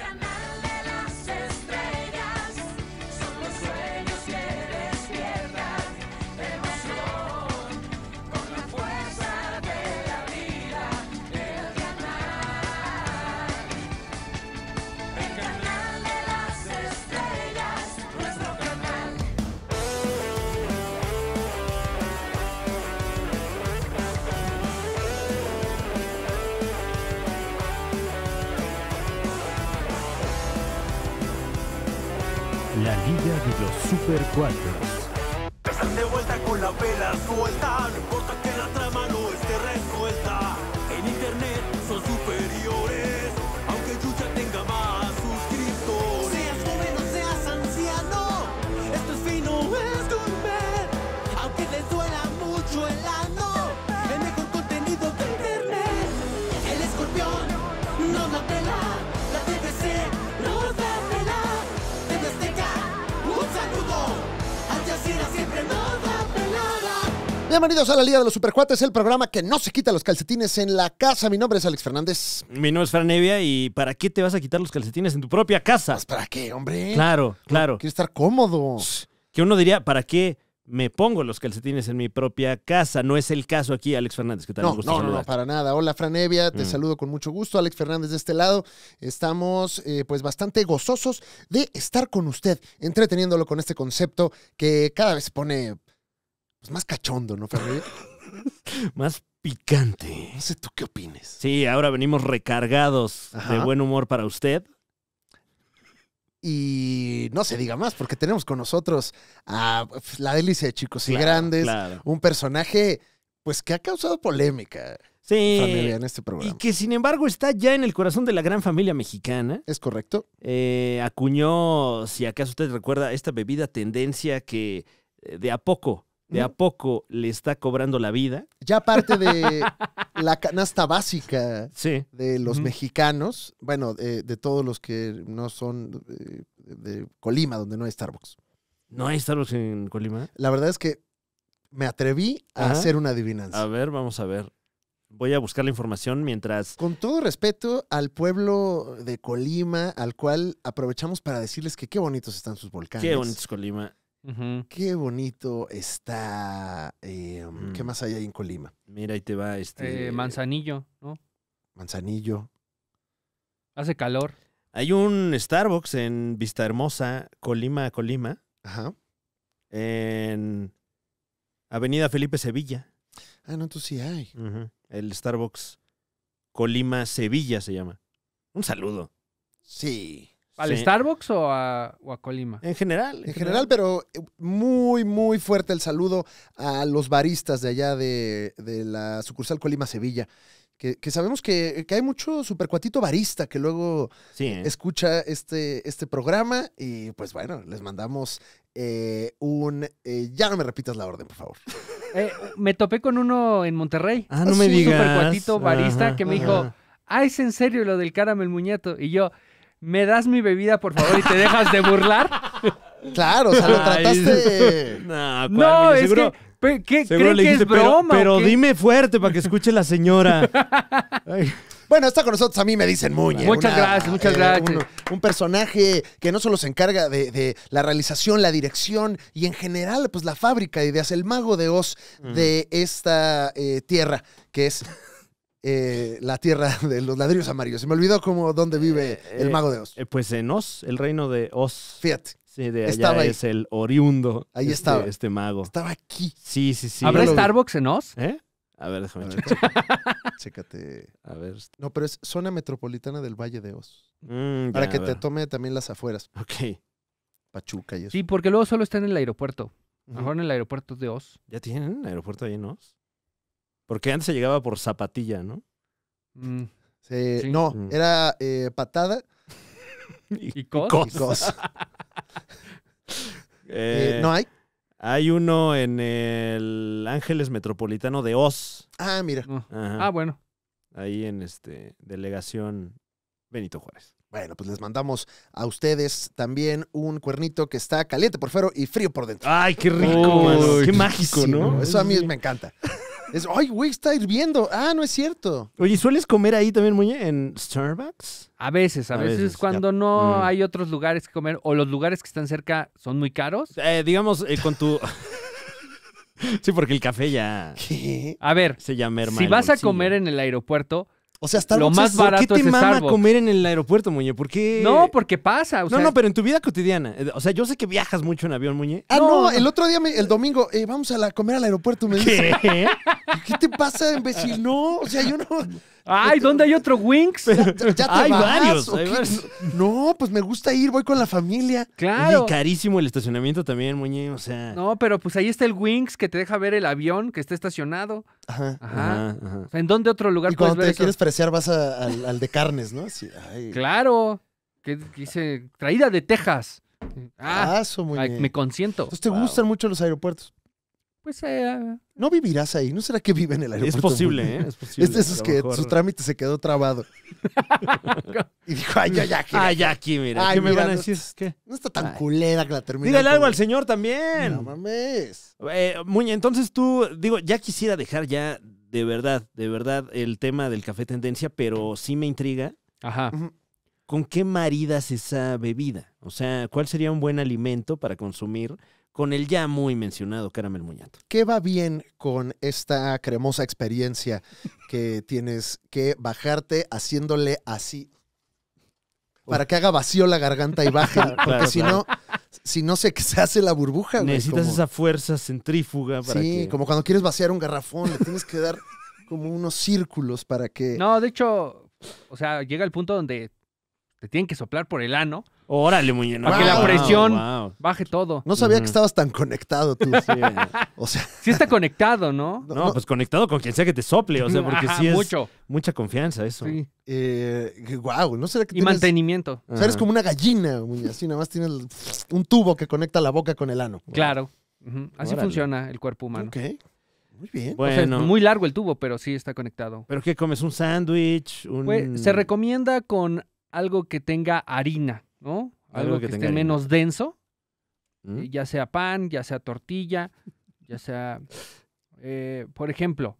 Come on. cuatro. Están de vuelta con la vela suelta. Bienvenidos a la Liga de los Supercuates, el programa que no se quita los calcetines en la casa. Mi nombre es Alex Fernández. Mi nombre es Fran y ¿para qué te vas a quitar los calcetines en tu propia casa? Pues, ¿Para qué, hombre? Claro, claro. Quiero estar cómodo. Que uno diría, ¿para qué me pongo los calcetines en mi propia casa? No es el caso aquí, Alex Fernández, que tal? No, no, no, para nada. Hola, Fran te mm. saludo con mucho gusto. Alex Fernández de este lado. Estamos eh, pues bastante gozosos de estar con usted, entreteniéndolo con este concepto que cada vez se pone pues, más cachondo, ¿no, Ferreira? más picante. No sé tú qué opines. Sí, ahora venimos recargados de buen humor para usted. Y no se diga más, porque tenemos con nosotros a pues, la delicia de chicos y grandes, un personaje pues que ha causado polémica. Sí. en este programa. Y que sin embargo está ya en el corazón de la gran familia mexicana. Es correcto. Eh, acuñó, si acaso usted recuerda, esta bebida tendencia que eh, de a poco de a poco le está cobrando la vida. Ya parte de la canasta básica de los mexicanos, bueno, de, todos los que no son eh, de, Colima, donde no hay Starbucks. ¿No hay Starbucks en Colima? La verdad es que me atreví a hacer una adivinanza. A ver, vamos a ver. Voy a buscar la información mientras... Con todo respeto al pueblo de Colima, al cual aprovechamos para decirles que qué bonitos están sus volcanes. Qué bonitos Colima. Qué bonito está. Em, ¿Qué mm. más hay ahí en Colima? Mira, ahí te va este. Eh, manzanillo, ¿no? Manzanillo. Hace calor. Hay un Starbucks en Vista Hermosa, Colima, Colima. Ajá. En Avenida Felipe Sevilla. Ah, no, tú sí hay. El Starbucks Colima Sevilla se llama. Un saludo. Sí. ¿Al Starbucks o a, Colima? En general. En, general, pero eh, muy, muy fuerte el saludo a los baristas de allá de, la sucursal Colima Sevilla. Que, sabemos que, hay mucho supercuatito barista que luego ¿eh? escucha este, este programa. Y pues bueno, les mandamos eh, un. ya no me repitas la orden, por favor. me topé con uno en Monterrey. Ah, no me Un supercuatito barista que me dijo: Ah, es en serio lo del caramel muñeto. Y yo. ¿me das mi bebida, por favor, y te dejas de burlar? Claro, o sea, lo trataste. no, es que, ¿qué, seguro Pero, dime fuerte para que escuche la señora. Bueno, está con nosotros, a mí me dicen Muñe. Muchas gracias, muchas eh, gracias. Un, personaje que no solo se encarga de, la realización, la dirección y en general, pues la fábrica de ideas, el mago de Oz de esta eh, tierra, que es eh, la tierra de los ladrillos amarillos. Se me olvidó cómo dónde eh, vive el eh, mago de Oz. pues en Oz, el reino de Oz. fiat Sí, de allá es el oriundo. Ahí este, estaba. Este mago. Estaba aquí. Sí, sí, sí. ¿Habrá Starbucks en Oz? A ver, déjame Chécate. A ver. No, pero es zona metropolitana del Valle de Oz. Mm, para que te tome también las afueras. Ok. Pachuca y eso. Sí, porque luego solo está en el aeropuerto. Mejor en el aeropuerto de Oz. ¿Ya tienen aeropuerto ahí en Oz? Porque antes se llegaba por zapatilla, ¿no? Mm. No, mm. era eh, patada. y, cos. Eh, eh, no hay. Hay uno en el Ángeles Metropolitano de Oz. Ah, mira. Ah. ah, bueno. Ahí en este delegación Benito Juárez. Bueno, pues les mandamos a ustedes también un cuernito que está caliente por fuera y frío por dentro. ¡Ay, qué rico! qué mágico, ¿no? Eso a mí me encanta. Es, ay, güey, está hirviendo. Ah, no es cierto. Oye, ¿sueles comer ahí también, Muñe, en Starbucks? A veces, a, veces, cuando no mm. hay otros lugares que comer o los lugares que están cerca son muy caros. Eh, digamos, eh, con tu... sí, porque el café ya... ¿Qué? A ver, Se llama si vas a comer en el aeropuerto o sea, Starbucks lo más barato qué te es mama comer en el aeropuerto, Muñe? ¿Por qué? No, porque pasa. no, no, pero en tu vida cotidiana. Eh, o sea, yo sé que viajas mucho en avión, Muñe. Ah, no, el otro día, el domingo, eh, vamos a la, comer al aeropuerto, me ¿Qué? Dice, ¿Qué te pasa, imbécil? No, o sea, yo no. Ay, ¿dónde hay otro Wings? Ya, hay, varios, No, pues me gusta ir, voy con la familia. Claro. Y carísimo el estacionamiento también, Muñe, o sea. No, pero pues ahí está el Wings que te deja ver el avión que está estacionado. Ajá. Ajá. ¿En dónde otro lugar y puedes te quieres preciar vas al, de carnes, ¿no? Claro. Que dice, traída de Texas. Ah, eso, me consiento. Entonces te gustan mucho los aeropuertos. Pues eh, ¿No vivirás ahí? ¿No será que vive en el aeropuerto? Es posible, ¿eh? Es posible. Este es que su trámite se quedó trabado. y dijo, ay, ya, aquí. Ay, ya aquí, mira. Ay, ¿Qué me van a decir? ¿Qué? No está tan culera que la termina. Dígale algo al señor también. No mames. Eh, entonces tú, digo, ya quisiera dejar ya de verdad, de verdad, el tema del café tendencia, pero sí me intriga. Ajá. ¿Con qué maridas esa bebida? O sea, ¿cuál sería un buen alimento para consumir con el ya muy mencionado caramel muñato. ¿Qué va bien con esta cremosa experiencia que tienes que bajarte haciéndole así? Para que haga vacío la garganta y baje, porque si no, si no se, hace la burbuja. Necesitas esa fuerza centrífuga para sí, como cuando quieres vaciar un garrafón, le tienes que dar como unos círculos para que... No, de hecho, o sea, llega el punto donde te tienen que soplar por el ano Órale, muñeco. Para que la presión baje todo. No sabía que estabas tan conectado tú. O sea, Sí está conectado, ¿no? No, pues conectado con quien sea que te sople, o sea, porque sí es mucho. mucha confianza eso. Sí. wow, eh, no será que Y mantenimiento. o sea, eres ah. como una gallina, así nada más tienes un tubo que conecta la boca con el ano. Claro. Así funciona el cuerpo humano. Ok. Muy bien. muy largo el tubo, pero sí está conectado. ¿pero qué comes? ¿Un sándwich? Pues, se recomienda con algo que tenga harina. ¿no? Algo, que, esté menos denso, ¿Mm? eh, ya sea pan, ya sea tortilla, ya sea, eh, por ejemplo.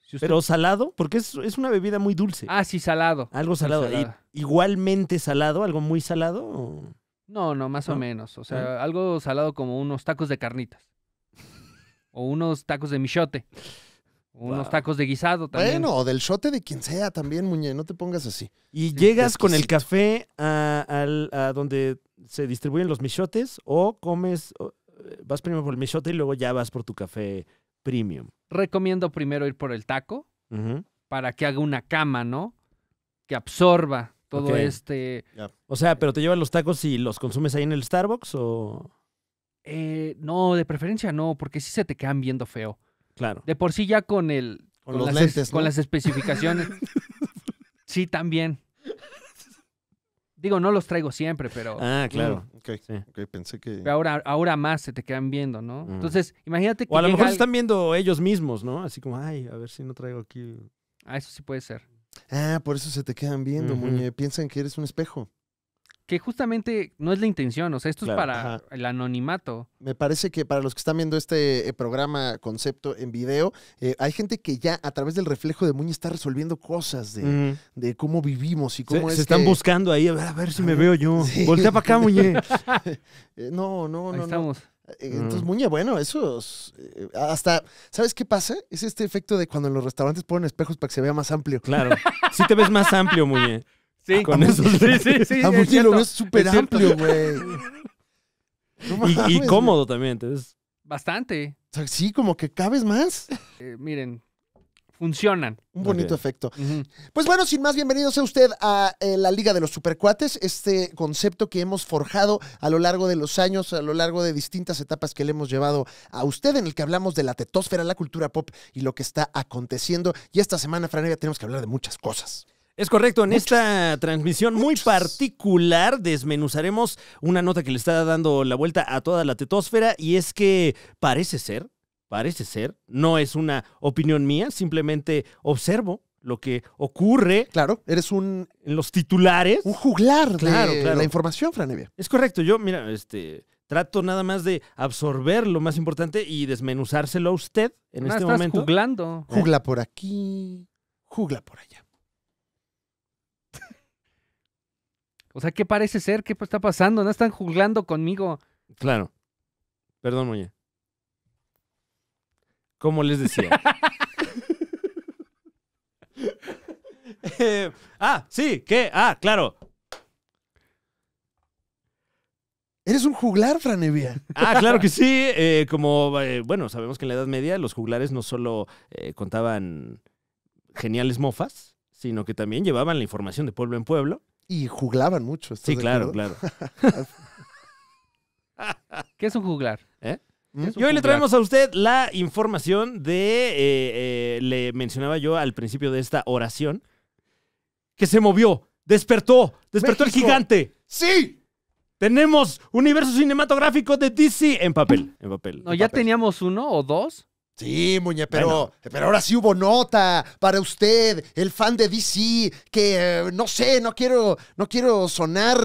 Si Pero salado, porque es, es, una bebida muy dulce. Ah, sí, salado. Algo salado. ¿Igualmente salado? ¿Algo muy salado? No, no, más o menos. O sea, ¿Eh? algo salado como unos tacos de carnitas. o unos tacos de michote. Unos tacos de guisado también. Bueno, o del shote de quien sea también, Muñe, no te pongas así. Y llegas con el café a, donde se distribuyen los michotes o comes, eh, vas primero por el michote y luego ya vas por tu café premium. Recomiendo primero ir por el taco para que haga una cama, ¿no? Que absorba todo este... O sea, pero te llevan los tacos y los consumes ahí en el Starbucks o... Eh, no, de preferencia no, porque sí se te quedan viendo feo. Claro. De por sí ya con el... Con, las, especificaciones. sí, también. Digo, no los traigo siempre, pero... Ah, mm, claro. pensé que... ahora, ahora más se te quedan viendo, ¿no? Mm. Entonces, imagínate que... O a lo mejor están viendo ellos mismos, ¿no? Así como, ay, a ver si no traigo aquí... Ah, eso sí puede ser. Ah, por eso se te quedan viendo, muñe. Piensan que eres un espejo. Que justamente no es la intención, o sea, esto es para el anonimato. Me parece que para los que están viendo este eh, programa concepto en video, eh, hay gente que ya a través del reflejo de Muñe está resolviendo cosas de, cómo vivimos y cómo se, es se están buscando ahí, a ver, a ver si me veo yo. Voltea para acá, Muñe. Eh, no, no, ahí no. Estamos. Entonces, mm. Muñe, bueno, eso hasta, ¿sabes qué pasa? Es este efecto de cuando en los restaurantes ponen espejos para que se vea más amplio. Claro, si te ves más amplio, Muñe. Sí. Con esos. Sí, sí, sí. Es lo súper amplio, güey. y, cómodo también, entonces. Bastante. sí, como que cabes más. Eh, miren, funcionan. Un bonito efecto. Pues bueno, sin más, bienvenidos a usted a eh, la Liga de los Supercuates, este concepto que hemos forjado a lo largo de los años, a lo largo de distintas etapas que le hemos llevado a usted, en el que hablamos de la tetósfera, la cultura pop y lo que está aconteciendo. Y esta semana, Franega, tenemos que hablar de muchas cosas. Es correcto, en esta transmisión muy particular desmenuzaremos una nota que le está dando la vuelta a toda la tetósfera y es que parece ser, parece ser, no es una opinión mía, simplemente observo lo que ocurre. Claro, eres un... En los titulares. Un juglar la información, Franevia. Es correcto, yo, mira, este... Trato nada más de absorber lo más importante y desmenuzárselo a usted en este estás momento. Juglando. Jugla por aquí, jugla por allá. O sea, ¿qué parece ser? ¿Qué está pasando? No están juglando conmigo. Claro. Perdón, Moña. ¿Cómo les decía. Eh, ah, sí, ¿qué? Ah, claro. Eres un juglar, Franevia. Ah, claro que sí. Eh, como, eh, bueno, sabemos que en la Edad Media los juglares no solo contaban geniales mofas, sino que también llevaban la información de pueblo en pueblo y juglaban mucho. Sí, claro, claro. ¿Qué es un juglar? ¿Eh? Y hoy le traemos a usted la información de, eh, eh, le mencionaba yo al principio de esta oración, que se movió, despertó, despertó el gigante. Sí. Tenemos universo cinematográfico de DC en papel. En papel. No, ya teníamos uno o dos. Sí, Muñe, pero, pero ahora sí hubo nota para usted, el fan de DC, que eh, no sé, no quiero, no quiero sonar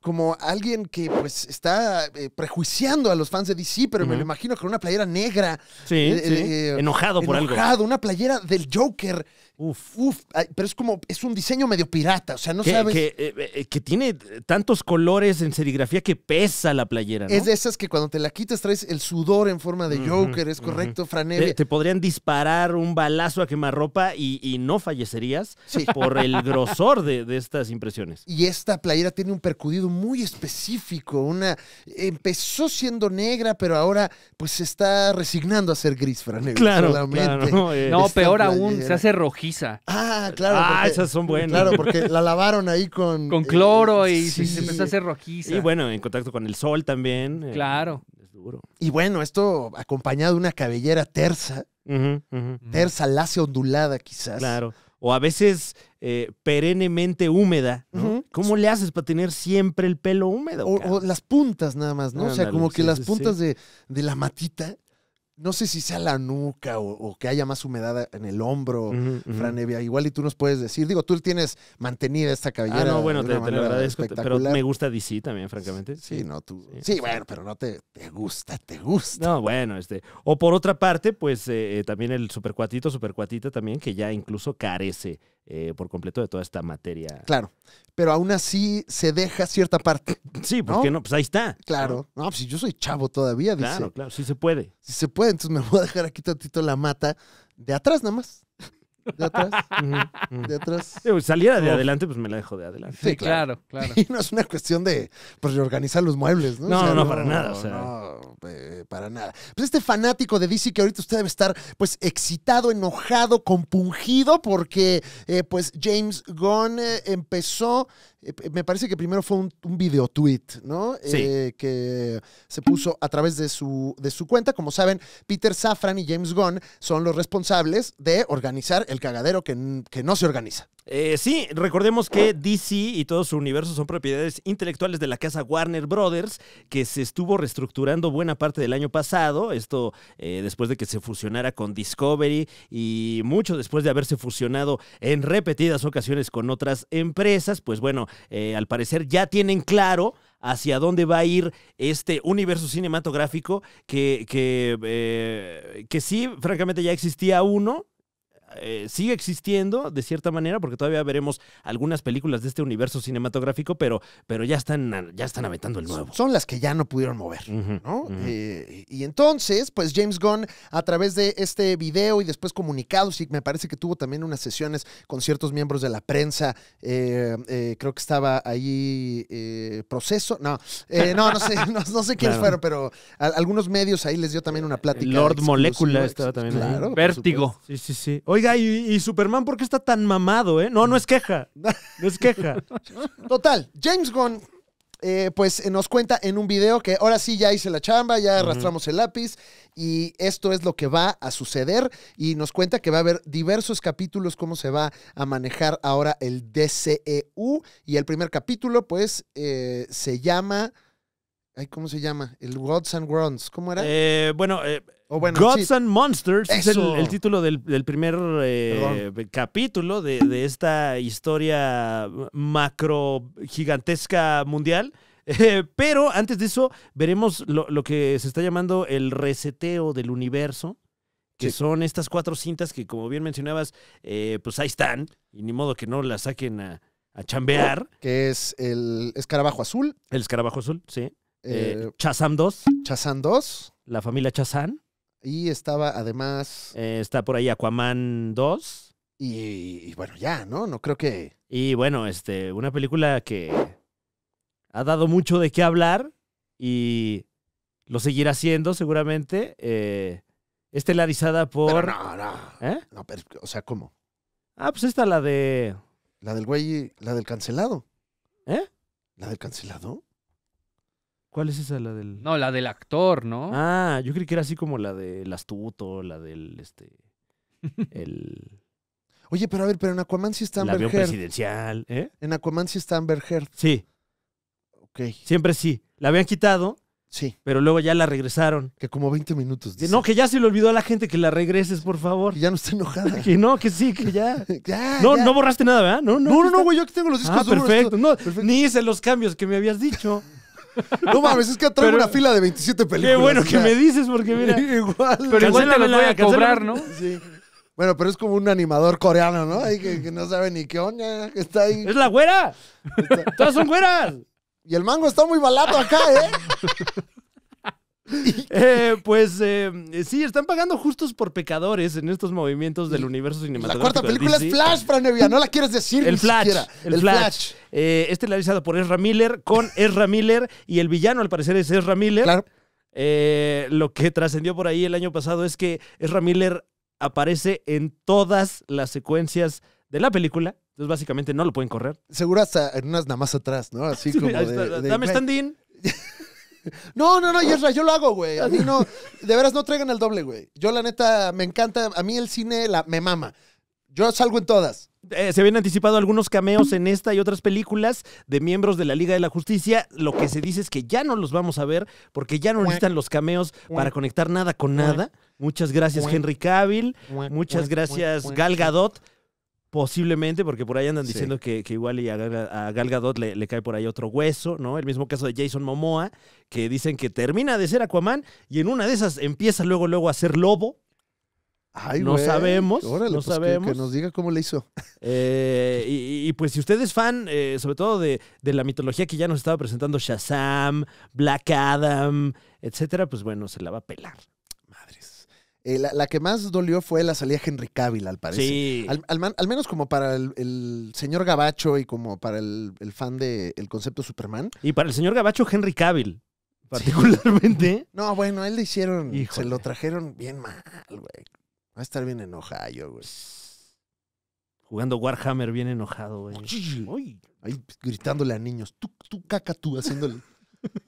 como alguien que pues está eh, prejuiciando a los fans de DC, pero me lo imagino con una playera negra. Eh, enojado por algo. Enojado, una playera del Joker. Uf. Uf, pero es como, es un diseño medio pirata, o sea, no sabes. Eh, eh, eh, que, tiene tantos colores en serigrafía que pesa la playera. Es de esas que cuando te la quitas traes el sudor en forma de Joker, es correcto, uh Te, podrían disparar un balazo a quemarropa y, y no fallecerías por el grosor de, estas impresiones. Y esta playera tiene un percudido muy específico, una. Empezó siendo negra, pero ahora pues se está resignando a ser gris, franero. Claro, No, peor aún, se hace rojito Ah, claro. Ah, esas son buenas. Claro, porque la lavaron ahí con... Con cloro eh, y se empezó a hacer rojiza. Y bueno, en contacto con el sol también. Eh, claro. es duro. Y bueno, esto acompañado de una cabellera tersa. Tersa, lacia, ondulada quizás. Claro. O a veces eh, perennemente húmeda, ¿Cómo le haces para tener siempre el pelo húmedo? O, las puntas nada más, ¿no? o sea, como que las puntas de, de la matita no sé si sea la nuca o, que haya más humedad en el hombro, Franevia. Igual y tú nos puedes decir, digo, tú tienes mantenida esta cabellera. Ah, no, bueno, te, lo agradezco, pero me gusta DC también, francamente. Sí, no, tú. Sí, bueno, pero no te, gusta, te gusta. No, bueno, este. O por otra parte, pues eh, eh, también el supercuatito, supercuatita también, que ya incluso carece eh, por completo de toda esta materia. Claro, pero aún así se deja cierta parte. Sí, porque no? Pues ahí está. Claro, no, pues si yo soy chavo todavía, dice. Claro, claro, sí se puede. Si se puede, entonces me voy a dejar aquí tantito la mata de atrás nada más. De atrás. De atrás. saliera de adelante, pues me la dejo de adelante. Sí, claro, claro. Y no es una cuestión de pues, reorganizar los muebles, ¿no? No, no, para nada. O sea. Eh, para nada. Pues este fanático de DC que ahorita usted debe estar pues excitado, enojado, compungido, porque eh, pues James Gunn eh, empezó eh, me parece que primero fue un, video tweet, ¿no? Eh, que se puso a través de su, de su cuenta. Como saben, Peter Safran y James Gunn son los responsables de organizar el cagadero que, que no se organiza. Eh, sí, recordemos que DC y todo su universo son propiedades intelectuales de la casa Warner Brothers, que se estuvo reestructurando buena parte del año pasado, esto después de que se fusionara con Discovery y mucho después de haberse fusionado en repetidas ocasiones con otras empresas, pues bueno, eh, al parecer ya tienen claro hacia dónde va a ir este universo cinematográfico que, que eh, sí, francamente ya existía uno, eh, sigue existiendo de cierta manera, porque todavía veremos algunas películas de este universo cinematográfico, pero, pero ya, están, ya están aventando el nuevo. Son las que ya no pudieron mover, ¿no? Eh, y entonces, pues James Gunn, a través de este video y después comunicados, y me parece que tuvo también unas sesiones con ciertos miembros de la prensa, eh, creo que estaba ahí proceso, no, no, no sé, no, sé quiénes fueron, pero algunos medios ahí les dio también una plática. Lord Molécula estaba también Vértigo. Sí, sí, sí. Oye, ¿y, Superman por qué está tan mamado, eh? No, no es queja. No es queja. Total, James Gunn eh, pues eh, nos cuenta en un video que ahora sí ya hice la chamba, ya arrastramos el lápiz y esto es lo que va a suceder y nos cuenta que va a haber diversos capítulos, cómo se va a manejar ahora el DCEU y el primer capítulo pues eh, se llama... Ay, ¿Cómo se llama? El Gods and Grounds. ¿Cómo era? bueno, Gods and Monsters es el, título del, primer eh, capítulo de, esta historia macro gigantesca mundial. pero antes de eso, veremos lo, que se está llamando el reseteo del universo, que son estas cuatro cintas que, como bien mencionabas, eh, pues ahí están, y ni modo que no las saquen a, chambear. Que es el escarabajo azul. El escarabajo azul, sí. Eh, Chazam 2. Chazam 2. La familia Chazam. Y estaba además. Eh, está por ahí Aquaman 2. Y, bueno, ya, ¿no? No creo que. Y bueno, este, una película que ha dado mucho de qué hablar y lo seguirá haciendo seguramente. Eh, estelarizada por. no, ¿Eh? No, pero, o sea, ¿cómo? Ah, pues esta la de. La del güey, la del cancelado. ¿Eh? ¿La del cancelado? ¿Cuál es esa, la del...? No, la del actor, ¿no? Ah, yo creí que era así como la del astuto, la del, este, el... Oye, pero a ver, pero en Aquaman sí está Amber Heard. presidencial, ¿eh? En Aquaman sí está Amber Heard. Sí. Ok. Siempre sí. La habían quitado. Sí. Pero luego ya la regresaron. Que como 20 minutos. No, que ya se le olvidó a la gente que la regreses, por favor. Que ya no está enojada. que no, que sí, que ya. no, no borraste nada, ¿verdad? No, no. No, no, güey, yo aquí tengo los discos ah, perfecto. No, perfecto. Ni hice los cambios que me habías dicho. No mames, es que traigo una fila de 27 películas. Qué bueno que me dices, porque mira. igual. Pero igual te lo voy a cobrar, ¿no? Sí. Bueno, pero es como un animador coreano, ¿no? Ahí que, que, no sabe ni qué onda, que está ahí. ¡Es la güera! ¡Todas son güeras! Y el mango está muy balado acá, ¿eh? Eh, pues eh, sí, están pagando justos por pecadores en estos movimientos del universo cinematográfico. La cuarta película es Flash, para no la quieres decir. El Flash. este El, Flash. Eh, este realizado por Ezra Miller, con Ezra Miller, y el villano al parecer es Ezra Miller. lo que trascendió por ahí el año pasado es que Ezra Miller aparece en todas las secuencias de la película. Entonces, básicamente no lo pueden correr. Seguro hasta en unas nada más atrás, ¿no? Así como. Dame stand-in. No, no, no, Yesra, yo lo hago, güey. A mí no, de veras no traigan el doble, güey. Yo la neta me encanta, a mí el cine la, me mama. Yo salgo en todas. Eh, se habían anticipado algunos cameos en esta y otras películas de miembros de la Liga de la Justicia. Lo que se dice es que ya no los vamos a ver porque ya no necesitan los cameos para conectar nada con nada. Muchas gracias Henry Cavill, muchas gracias Gal Gadot. Posiblemente, porque por ahí andan diciendo que, igual y a, Gal, Gadot le, cae por ahí otro hueso, ¿no? El mismo caso de Jason Momoa, que dicen que termina de ser Aquaman y en una de esas empieza luego, luego a ser lobo. Ay, no sabemos. ahora no pues sabemos. Que, nos diga cómo le hizo. Eh, y, pues si usted es fan, eh, sobre todo de, de, la mitología que ya nos estaba presentando Shazam, Black Adam, etcétera, pues bueno, se la va a pelar. Eh, la, que más dolió fue la salida de Henry Cavill, al parecer. Sí. Al, menos como para el, señor Gabacho y como para el, fan del el concepto Superman. Y para el señor Gabacho, Henry Cavill, particularmente. No, bueno, a él le hicieron, se lo trajeron bien mal, güey. Va a estar bien enojado, güey. Jugando Warhammer bien enojado, güey. Ahí gritándole a niños. Tú, tú caca, tú, haciéndole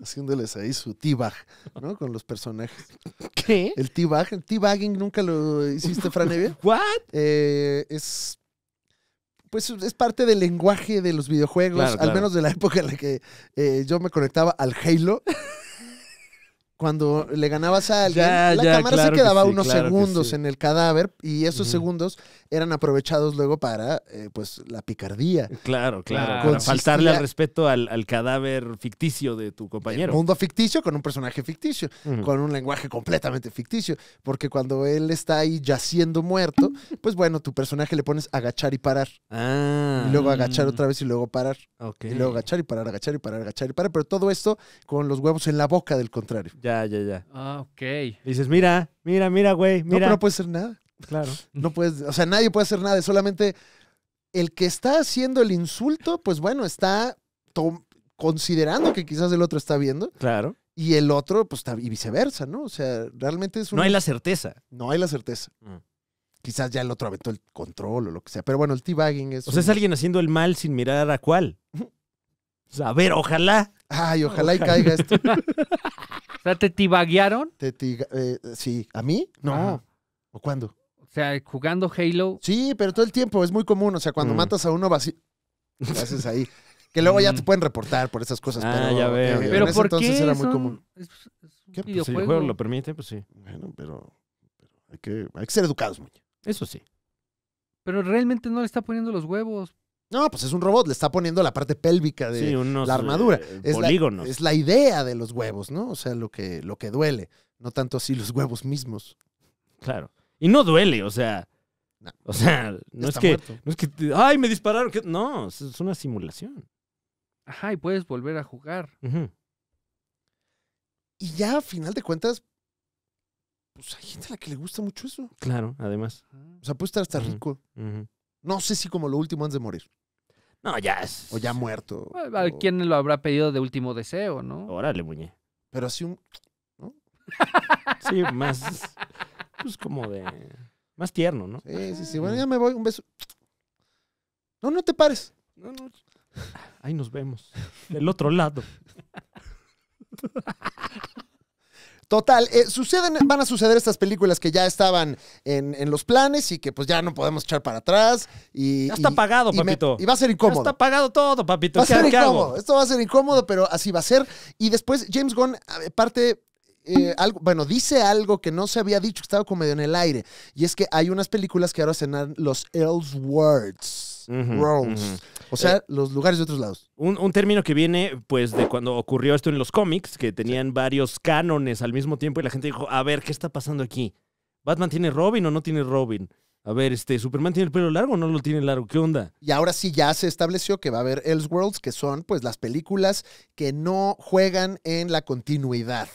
haciéndoles ahí su teabag, ¿no? Con los personajes. ¿Qué? El teabag, el teabagging nunca lo hiciste, Fran ¿What? Eh, es pues es parte del lenguaje de los videojuegos, al menos de la época en la que eh, yo me conectaba al Halo cuando le ganabas a alguien, la cámara se quedaba unos segundos en el cadáver y esos segundos eran aprovechados luego para, eh, pues, la picardía. Claro, claro. faltarle al respeto al, cadáver ficticio de tu compañero. El mundo ficticio con un personaje ficticio, con un lenguaje completamente ficticio, porque cuando él está ahí yaciendo muerto, pues bueno, tu personaje le pones agachar y parar. Ah. Y luego agachar otra vez y luego parar. Y luego agachar y parar, agachar y parar, agachar y parar. Pero todo esto con los huevos en la boca del contrario. Ya. Ya, ya, Ah, ok. dices, mira, mira, mira, güey, mira. No, puede no nada. Claro. No puedes, o sea, nadie puede hacer nada, solamente el que está haciendo el insulto, pues bueno, está considerando que quizás el otro está viendo. Claro. Y el otro, pues, está, y viceversa, ¿no? O sea, realmente es No hay la certeza. No hay la certeza. Mm. Quizás ya el otro aventó el control o lo que sea. Pero bueno, el teabagging es... O sea, es alguien haciendo el mal sin mirar a cuál. O sea, a ver, ojalá. Ay, ojalá y caiga esto. o sea, ¿te tibaguearon? Te eh, sí, ¿a mí? No. ¿O cuándo? O sea, jugando Halo. Sí, pero todo el tiempo, es muy común. O sea, cuando mm. matas a uno vacío, haces ahí. Que luego ya te mm. pueden reportar por esas cosas. Ah, ya veo. pero ¿por entonces qué era muy común. ¿Qué? Pues, si el juego lo permite, pues sí. Bueno, pero, pero hay, que, ser educados, muñe. Eso sí. Pero realmente no le está poniendo los huevos. No, pues es un robot, le está poniendo la parte pélvica de la armadura. Eh, es, La, es la idea de los huevos, ¿no? O sea, lo que, lo que duele, no tanto así los huevos mismos. Claro. Y no duele, o sea. O sea, no es, que, no es que. ¡Ay, me dispararon! no, es una simulación. Ajá, y puedes volver a jugar. Y ya, a final de cuentas, pues hay gente a la que le gusta mucho eso. Claro, además. O sea, puede estar hasta rico. No sé si como lo último antes de morir. No, ya es. O ya muerto. Pues, quién lo habrá pedido de último deseo, no? Órale, muñe. Pero así un. sí, más. Pues como de. Más tierno, ¿no? Sí, sí, sí. Ah. Bueno, ya me voy. Un beso. No, no te pares. No, Ahí nos vemos. Del otro lado. Total, eh, suceden, van a suceder estas películas que ya estaban en, los planes y que pues ya no podemos echar para atrás. Y, ya está pagado, papito. y va a ser incómodo. Ya está pagado todo, papito. Va a ser incómodo. Esto va a ser incómodo, pero así va a ser. Y después James Gunn parte eh, algo, bueno, dice algo que no se había dicho, que estaba como medio en el aire. Y es que hay unas películas que ahora cenan los Words. O sea, eh, los lugares de otros lados. Un, término que viene, pues, de cuando ocurrió esto en los cómics, que tenían varios cánones al mismo tiempo y la gente dijo, a ver, ¿qué está pasando aquí? ¿Batman tiene Robin o no tiene Robin? A ver, este, ¿Superman tiene el pelo largo o no lo tiene largo? ¿Qué onda? Y ahora sí ya se estableció que va a haber Elseworlds, que son pues las películas que no juegan en la continuidad.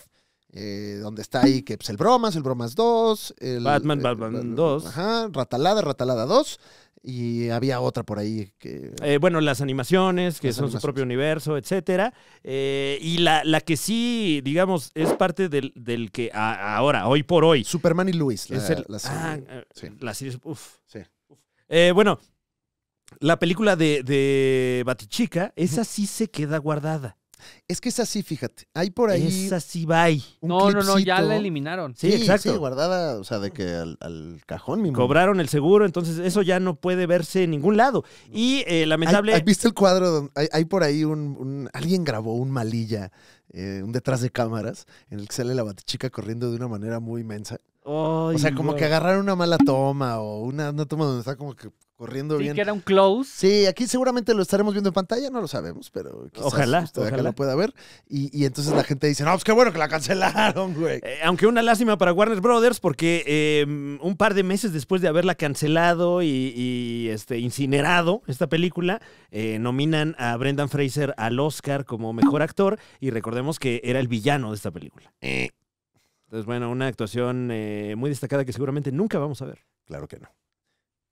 Eh, donde está ahí que pues, el Bromas, el Bromas 2, el, Batman, eh, Batman 2. Ajá, Ratalada, Ratalada 2 y había otra por ahí que... Eh, bueno, las animaciones, que son su propio universo, etcétera. Eh, y la, que sí, digamos, es parte del, que ahora, hoy por hoy... Superman y Luis, La serie, bueno, la película de, de Batichica, esa sí se queda guardada. Es que es así, fíjate. Hay por ahí. Es así, bye. No, no, no, ya la eliminaron. Sí, exacto. guardada, o sea, de que al, cajón, mismo. Cobraron el seguro, entonces eso ya no puede verse en ningún lado. Y eh, lamentable. ¿Has visto el cuadro? Donde hay, por ahí un, Alguien grabó un malilla, eh, un detrás de cámaras, en el que sale la batichica corriendo de una manera muy inmensa. o sea, como que agarraron una mala toma o una, una, toma donde está como que corriendo sí, bien. que era un close. Sí, aquí seguramente lo estaremos viendo en pantalla, no lo sabemos, pero quizás ojalá, ojalá. lo pueda ver. Y, entonces la gente dice, no, pues qué bueno que la cancelaron, güey. Eh, aunque una lástima para Warner Brothers porque em, un par de meses después de haberla cancelado y, este, incinerado esta película, eh, nominan a Brendan Fraser al Oscar como mejor actor y recordemos que era el villano de esta película. Eh. Entonces, bueno, una actuación muy destacada que seguramente nunca vamos a ver. Claro que no.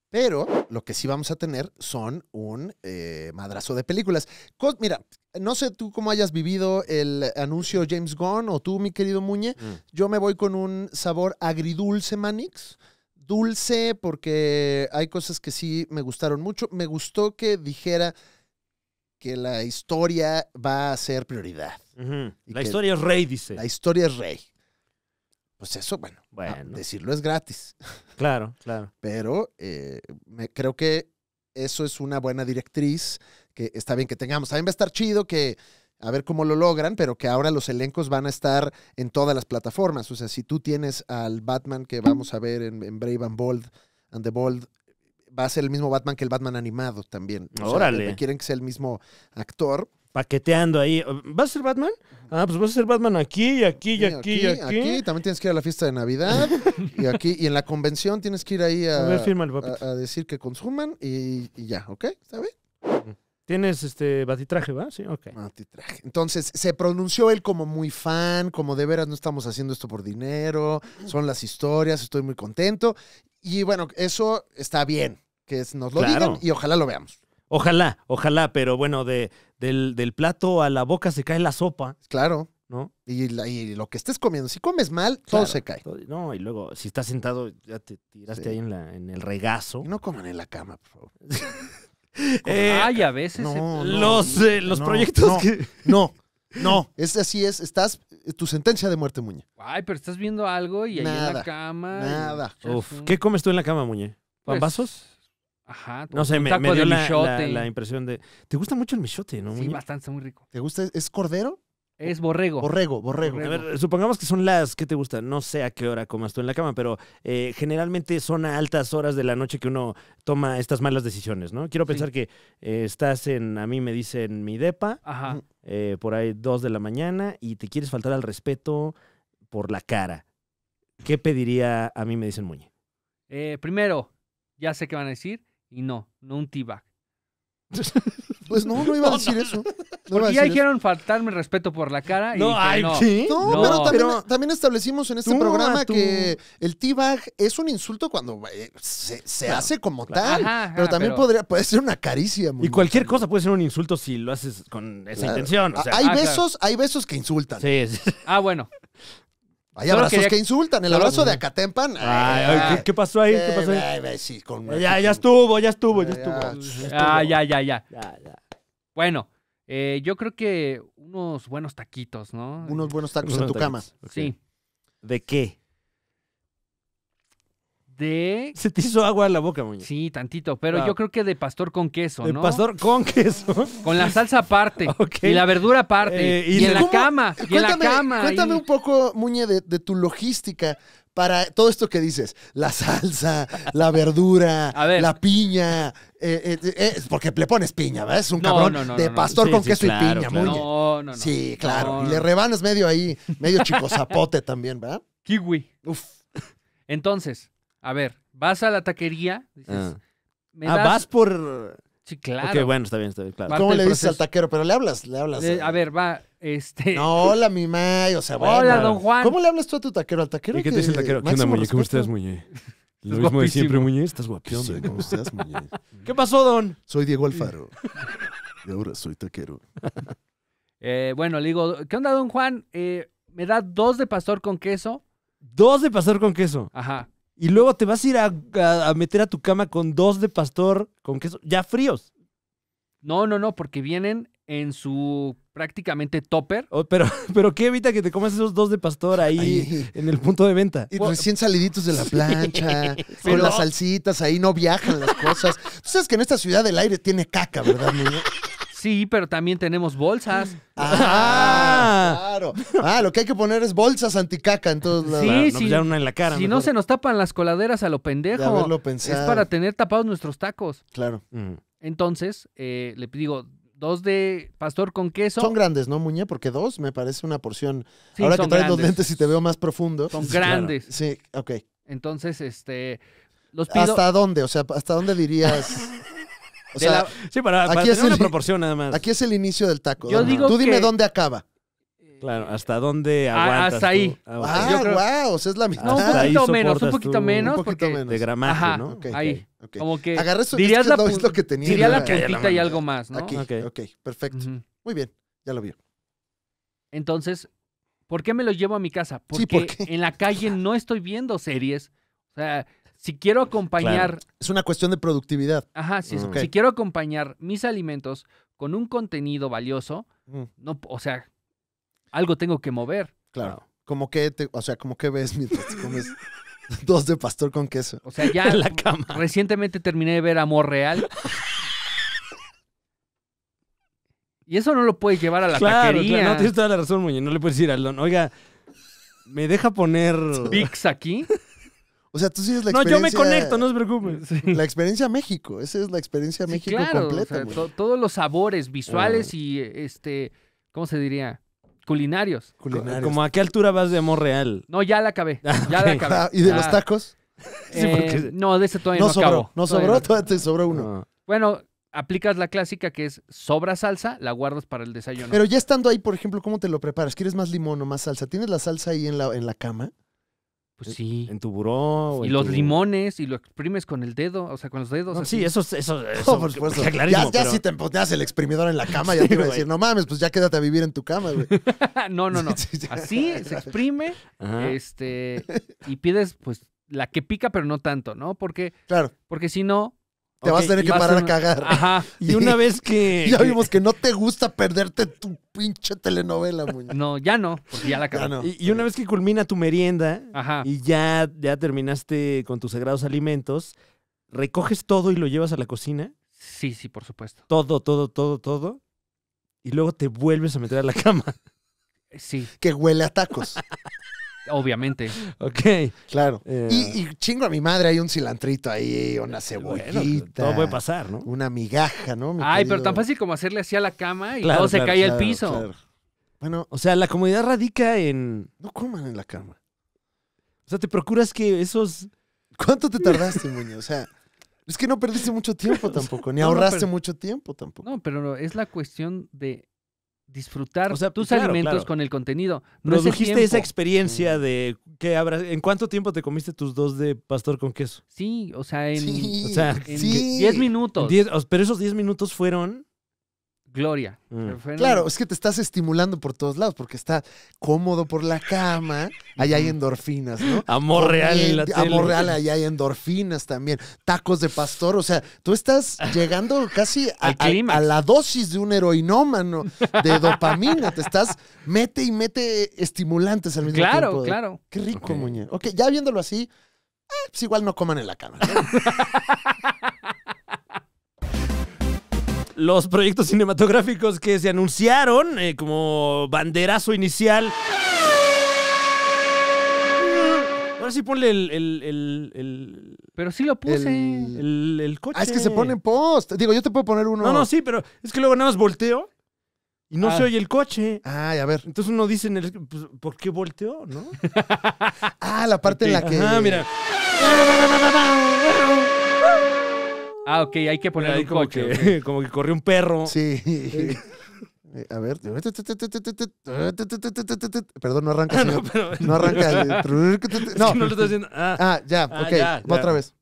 Pero lo que sí vamos a tener son un eh, madrazo de películas. Mira, no sé tú cómo hayas vivido el anuncio James Gunn o tú, mi querido Muñe. Mm. Yo me voy con un sabor agridulce, Manix. Dulce, porque hay cosas que sí me gustaron mucho. Me gustó que dijera que la historia va a ser prioridad. La historia es rey, dice. La historia es rey pues eso, ah, bueno, decirlo es gratis. Claro, claro. Pero eh, me, creo que eso es una buena directriz, que está bien que tengamos. También va a estar chido que, a ver cómo lo logran, pero que ahora los elencos van a estar en todas las plataformas. O sea, si tú tienes al Batman que vamos a ver en, Brave and Bold, and the Bold, va a ser el mismo Batman que el Batman animado también. quieren que sea el mismo actor paqueteando ahí. ¿Vas a ser Batman? Ah, pues vas a ser Batman aquí, y aquí, y aquí, y aquí. Aquí, también tienes que ir a la fiesta de Navidad. y aquí, y en la convención tienes que ir ahí a, decir que consuman y, ya, ¿ok? ¿Está Tienes este batitraje, ¿va? Sí, ok. Batitraje. Entonces, se pronunció él como muy fan, como de veras no estamos haciendo esto por dinero, son las historias, estoy muy contento. Y bueno, eso está bien, que nos lo digan y ojalá lo veamos. Ojalá, ojalá, pero bueno, de, del, plato a la boca se cae la sopa. Claro. ¿no? Y, lo que estés comiendo, si comes mal, todo se cae. no, y luego, si estás sentado, ya te tiraste ahí en, la, en el regazo. no coman en la cama, por favor. Eh, Ay, a veces. No, eh. los, eh, los proyectos que. No. No, es así es, estás tu sentencia de muerte, Muñe. Ay, pero estás viendo algo y ahí en la cama. Nada. ¿qué comes tú en la cama, Muñe? Pues, ¿Pambazos? Ajá. No sé, me, me, dio la, la, impresión de... Te gusta mucho el michote, ¿no? Sí, bastante, muy rico. ¿Te gusta? ¿Es cordero? Es borrego. Borrego, borrego. A ver, supongamos que son las, que te gusta? No sé a qué hora comas tú en la cama, pero eh, generalmente son a altas horas de la noche que uno toma estas malas decisiones, ¿no? Quiero pensar que eh, estás en, a mí me dicen mi depa, eh, por ahí dos de la mañana, y te quieres faltar al respeto por la cara. ¿Qué pediría a mí me dicen Muñe? primero, ya sé qué van a decir, y no, no un T-Bag. Pues no, no iba a decir eso. ya faltarme respeto por la cara. No, pero, también, establecimos en este programa que el T-Bag es un insulto cuando eh, se, hace como tal. pero también podría, puede ser una caricia. Y cualquier cosa puede ser un insulto si lo haces con esa intención. hay ah, besos, hay besos que insultan. Ah, bueno. Hay abrazos que insultan. El abrazo de Acatempan. ¿qué, pasó ahí? ¿Qué eh, pasó ahí? ya, estuvo, ya estuvo, ya, estuvo. ya, ya, ah, ya. Bueno, eh, yo creo que unos buenos taquitos, ¿no? Unos buenos tacos en tu cama. Sí. ¿De qué? de. Se te hizo agua en la boca, Muñe. Sí, tantito, pero yo creo que de pastor con queso, ¿no? pastor con queso. Con la salsa aparte. Y la verdura aparte. Eh, y, en la cama, y, en la cama. Cuéntame, un poco, Muñe, de, tu logística para todo esto que dices, la salsa, la verdura, la piña, eh, eh, porque le pones piña, ¿ves? Es un cabrón de pastor con queso y piña, Muñe. No, no, no. Sí, claro. Y le rebanas medio ahí, medio chico zapote también, ¿verdad? Kiwi. Uf. Entonces, a ver, vas a la taquería, dices, ah. ah vas por... Sí, claro. qué bueno, está bien, está bien, ¿Cómo le dices al taquero? Pero le hablas, le hablas. Eh. a ver, va, este... No, hola, mi may, o sea, Hola, don Juan. ¿Cómo le hablas tú a tu taquero? ¿Al taquero? qué te dice el taquero? ¿Qué onda, Muñe? ¿Cómo estás, Muñe? Lo mismo de siempre, Muñe. Estás guapión, ¿Cómo estás, Muñe? ¿Qué pasó, don? Soy Diego Alfaro. y ahora soy taquero. Eh, bueno, le digo, ¿qué onda, don Juan? Eh, me da dos de pastor con queso. ¿Dos de pastor con queso? Ajá. Y luego te vas a ir a, meter a tu cama con dos de pastor con queso, ya fríos. No, no, no, porque vienen en su prácticamente topper. Oh, pero, pero ¿qué evita que te comas esos dos de pastor ahí en el punto de venta? Y recién saliditos de la plancha, con las salsitas, ahí no viajan las cosas. Tú sabes que en esta ciudad el aire tiene caca, ¿verdad, niño? Sí, pero también tenemos bolsas. Ah, claro. Ah, lo que hay que poner es bolsas anticaca en todos Sí, si- una en la cara. si no se nos tapan las coladeras a lo pendejo. Es para tener tapados nuestros tacos. Claro. Mm. Entonces, eh, le digo, dos de pastor con queso. Son grandes, ¿no, Muñe? Porque dos me parece una porción. Ahora que trae traes los lentes y te veo más profundo. Son grandes. Sí, ok. Entonces, este, los pido. ¿Hasta dónde? O sea, ¿hasta dónde dirías? O sea, sí, para, aquí tener es una el, proporción nada más. Aquí es el inicio del taco. Yo digo tú dime dónde acaba. Claro, ¿hasta dónde ah, aguantas Hasta ahí. Ah, wow, ah, o sea, es la mitad. un poquito menos, un poquito menos. Un poquito menos. De gramaje, ¿no? ahí. Como que... dirías la que Diría la puntita y algo más, ¿no? Aquí, ok, perfecto. Muy bien, ya lo vi. Entonces, ¿por qué me lo llevo a mi casa? Porque en la calle no estoy viendo series. O sea, si quiero acompañar... Es una cuestión de productividad. Ajá, si, mm. si quiero acompañar mis alimentos con un contenido valioso, mm. no, o sea, algo tengo que mover. Claro. Como que, o sea, como que ves mientras comes dos de pastor con queso. O sea, ya en la cama. recientemente terminé de ver Amor Real. y eso no lo puedes llevar a la claro, taquería. Claro, no, tienes toda la razón, Muñe. No le puedes decir al... Don. oiga, ¿me deja poner... Vix aquí? O sea, tú sí es la experiencia. No, yo me conecto, no se preocupes. La experiencia México, esa es la experiencia México completa. todos los sabores visuales y este, ¿cómo se diría? Culinarios. Culinarios. Como a qué altura vas de amor real. No, ya la acabé. Ah, ya la acabé. Ah, ¿Y de los tacos? Eh, sí, porque... no, de ese todavía no, no sobró, No sobró, todavía, te sobró uno. Bueno, aplicas la clásica que es sobra salsa, la guardas para el desayuno. Pero ya estando ahí, por ejemplo, ¿cómo te lo preparas? ¿Quieres más limón o más salsa? ¿Tienes la salsa ahí la, en la cama? Pues sí. En tu buró. Y los limones, y lo exprimes con el dedo, o sea, con los dedos. Sí, eso, eso, eso oh, por pues, supuesto. Ya, ya si te empoteas el exprimidor en la cama, ya te iba a decir, no mames, pues ya quédate a vivir en tu cama, güey. no, no, no. Así se exprime, este, y pides, pues, la que pica, pero no tanto, ¿no? Porque, claro. Porque si no, te vas a tener que parar a, cagar. Ajá. Y, una vez que. Ya vimos que no te gusta perderte tu pinche telenovela, muñeco. No, ya no, ya la y, una vez que culmina tu merienda y ya, ya terminaste con tus sagrados alimentos, ¿recoges todo y lo llevas a la cocina? Sí, sí, por supuesto. Todo, todo, todo, todo. Y luego te vuelves a meter a la cama. Sí. Que huele a tacos. Obviamente. ok. Claro. Eh, y, chingo a mi madre, hay un cilantrito ahí, una pues, cebollita. No todo puede pasar, ¿no? Una migaja, ¿no? Ay, pero tan fácil como hacerle así a la cama y luego todo se cae piso. Bueno, o sea, la comodidad radica en... No coman en la cama. O sea, te procuras que esos... ¿Cuánto te tardaste, Muñoz? O sea... Es que no perdiste mucho tiempo tampoco, ni ahorraste mucho tiempo tampoco. No, pero es la cuestión de disfrutar tus alimentos con el contenido. No Produjiste esa experiencia de que habrá, ¿en cuánto tiempo te comiste tus dos de pastor con queso? Sí, o sea, en, o sea, 10 minutos. pero esos 10 minutos fueron gloria. Mm. Claro, es que te estás estimulando por todos lados, porque está cómodo por la cama, allá hay endorfinas, ¿no? Amor real en la Amor real, allá hay endorfinas también. Tacos de pastor, o sea, tú estás llegando casi a, la dosis de un heroinómano de dopamina. te estás mete y mete estimulantes al mismo tiempo. Claro, claro. Qué rico, okay. Ok, ya viéndolo así, eh, pues igual no coman en la cama. los proyectos cinematográficos que se anunciaron eh, como banderazo inicial. Ahora sí ponle el, Pero sí lo puse. El, coche. Ah, es que se pone en post. Digo, yo te puedo poner uno. No, no, sí, pero es que luego nada más volteo y no ah. se oye el coche. Ah, a ver. Entonces uno dice, en el... Pues, ¿por qué volteó, no? ah, la parte en la que. Ah, mira. Ah, ok, hay que poner el un coche. como que corrió un perro. Sí. A ver. Perdón, no arranca. no, pero... no, arranca. no. no lo estoy haciendo. Ah, ya, ok. otra vez.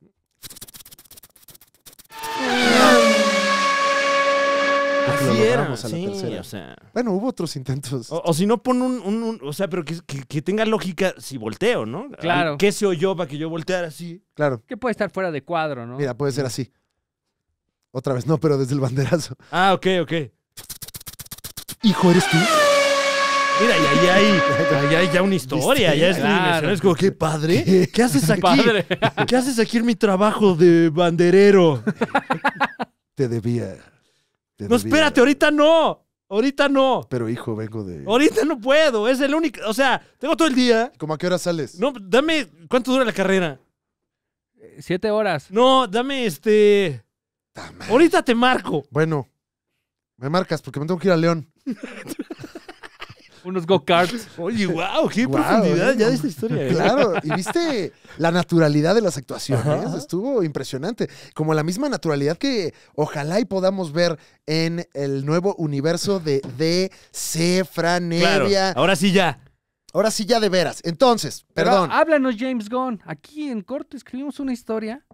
Así era. A sí, o sea. Bueno, hubo otros intentos. O, si no, pon un, un, O sea, pero que, que, que, tenga lógica si volteo, ¿no? Claro. ¿Qué se oyó para que yo volteara así? Claro. Que puede estar fuera de cuadro, ¿no? Mira, puede ser así. Otra vez no, pero desde el banderazo. Ah, ok, ok. Hijo, ¿eres tú? Mira, y ahí hay, ahí ya una historia, ya es, es como, qué padre. ¿Qué, haces aquí? ¿Qué haces aquí en mi trabajo de banderero? Te debía. no, espérate, ahorita no. Ahorita no. Pero hijo, vengo de. Ahorita no puedo. Es el único. O sea, tengo todo el día. ¿Cómo a qué hora sales? No, dame. ¿Cuánto dura la carrera? Eh, siete horas. No, dame este. Ahorita te marco. Bueno, me marcas porque me tengo que ir a León. Unos go-karts. Oye, wow, qué profundidad ya de esta historia. ¿eh? Claro, y viste la naturalidad de las actuaciones. Estuvo impresionante. Como la misma naturalidad que ojalá y podamos ver en el nuevo universo de DC, Franeria. Claro, ahora sí ya. Ahora sí ya de veras. Entonces, perdón. háblanos, James Gunn. Aquí en corto escribimos una historia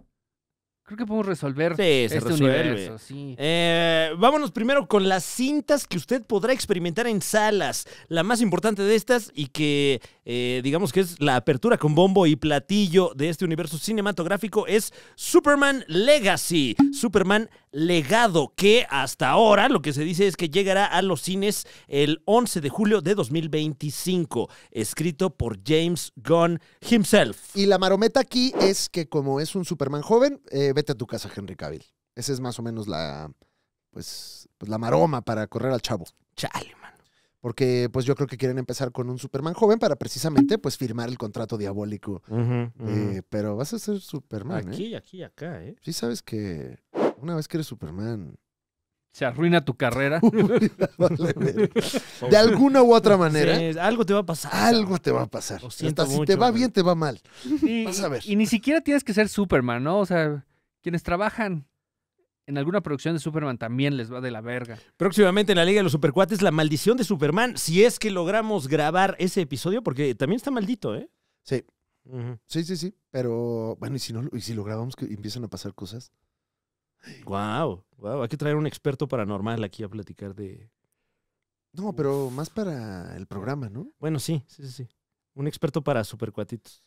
Creo que podemos resolver este universo. Sí. Eh, vámonos primero con las cintas que usted podrá experimentar en salas. La más importante de estas y que eh, digamos que es la apertura con bombo y platillo de este universo cinematográfico es Superman Legacy. Superman Legacy Legado, que hasta ahora lo que se dice es que llegará a los cines el 11 de julio de 2025, escrito por James Gunn himself. Y la marometa aquí es que como es un Superman joven, eh, vete a tu casa, Henry Cavill. Esa es más o menos la, pues, pues, la maroma para correr al chavo. Chale, mano. Porque pues yo creo que quieren empezar con un Superman joven para precisamente pues firmar el contrato diabólico. Eh, pero vas a ser Superman. Aquí, ¿eh? aquí, acá, ¿eh? Sí sabes que... Una vez que eres Superman. Se arruina tu carrera. de alguna u otra manera. algo te va a pasar. Algo te va a pasar. Hasta si te va bien, te va mal. Y, Vas a ver. Y, ni siquiera tienes que ser Superman, ¿no? O sea, quienes trabajan en alguna producción de Superman también les va de la verga. Próximamente en la Liga de los Supercuates, la maldición de Superman, si es que logramos grabar ese episodio, porque también está maldito, ¿eh? Sí. Sí, sí, sí. Pero bueno, y si no, y si lo grabamos que empiezan a pasar cosas. Wow, wow. Hay que traer un experto paranormal aquí a platicar de. No, pero más para el programa, ¿no? Bueno, sí, sí, sí. Un experto para supercuatitos.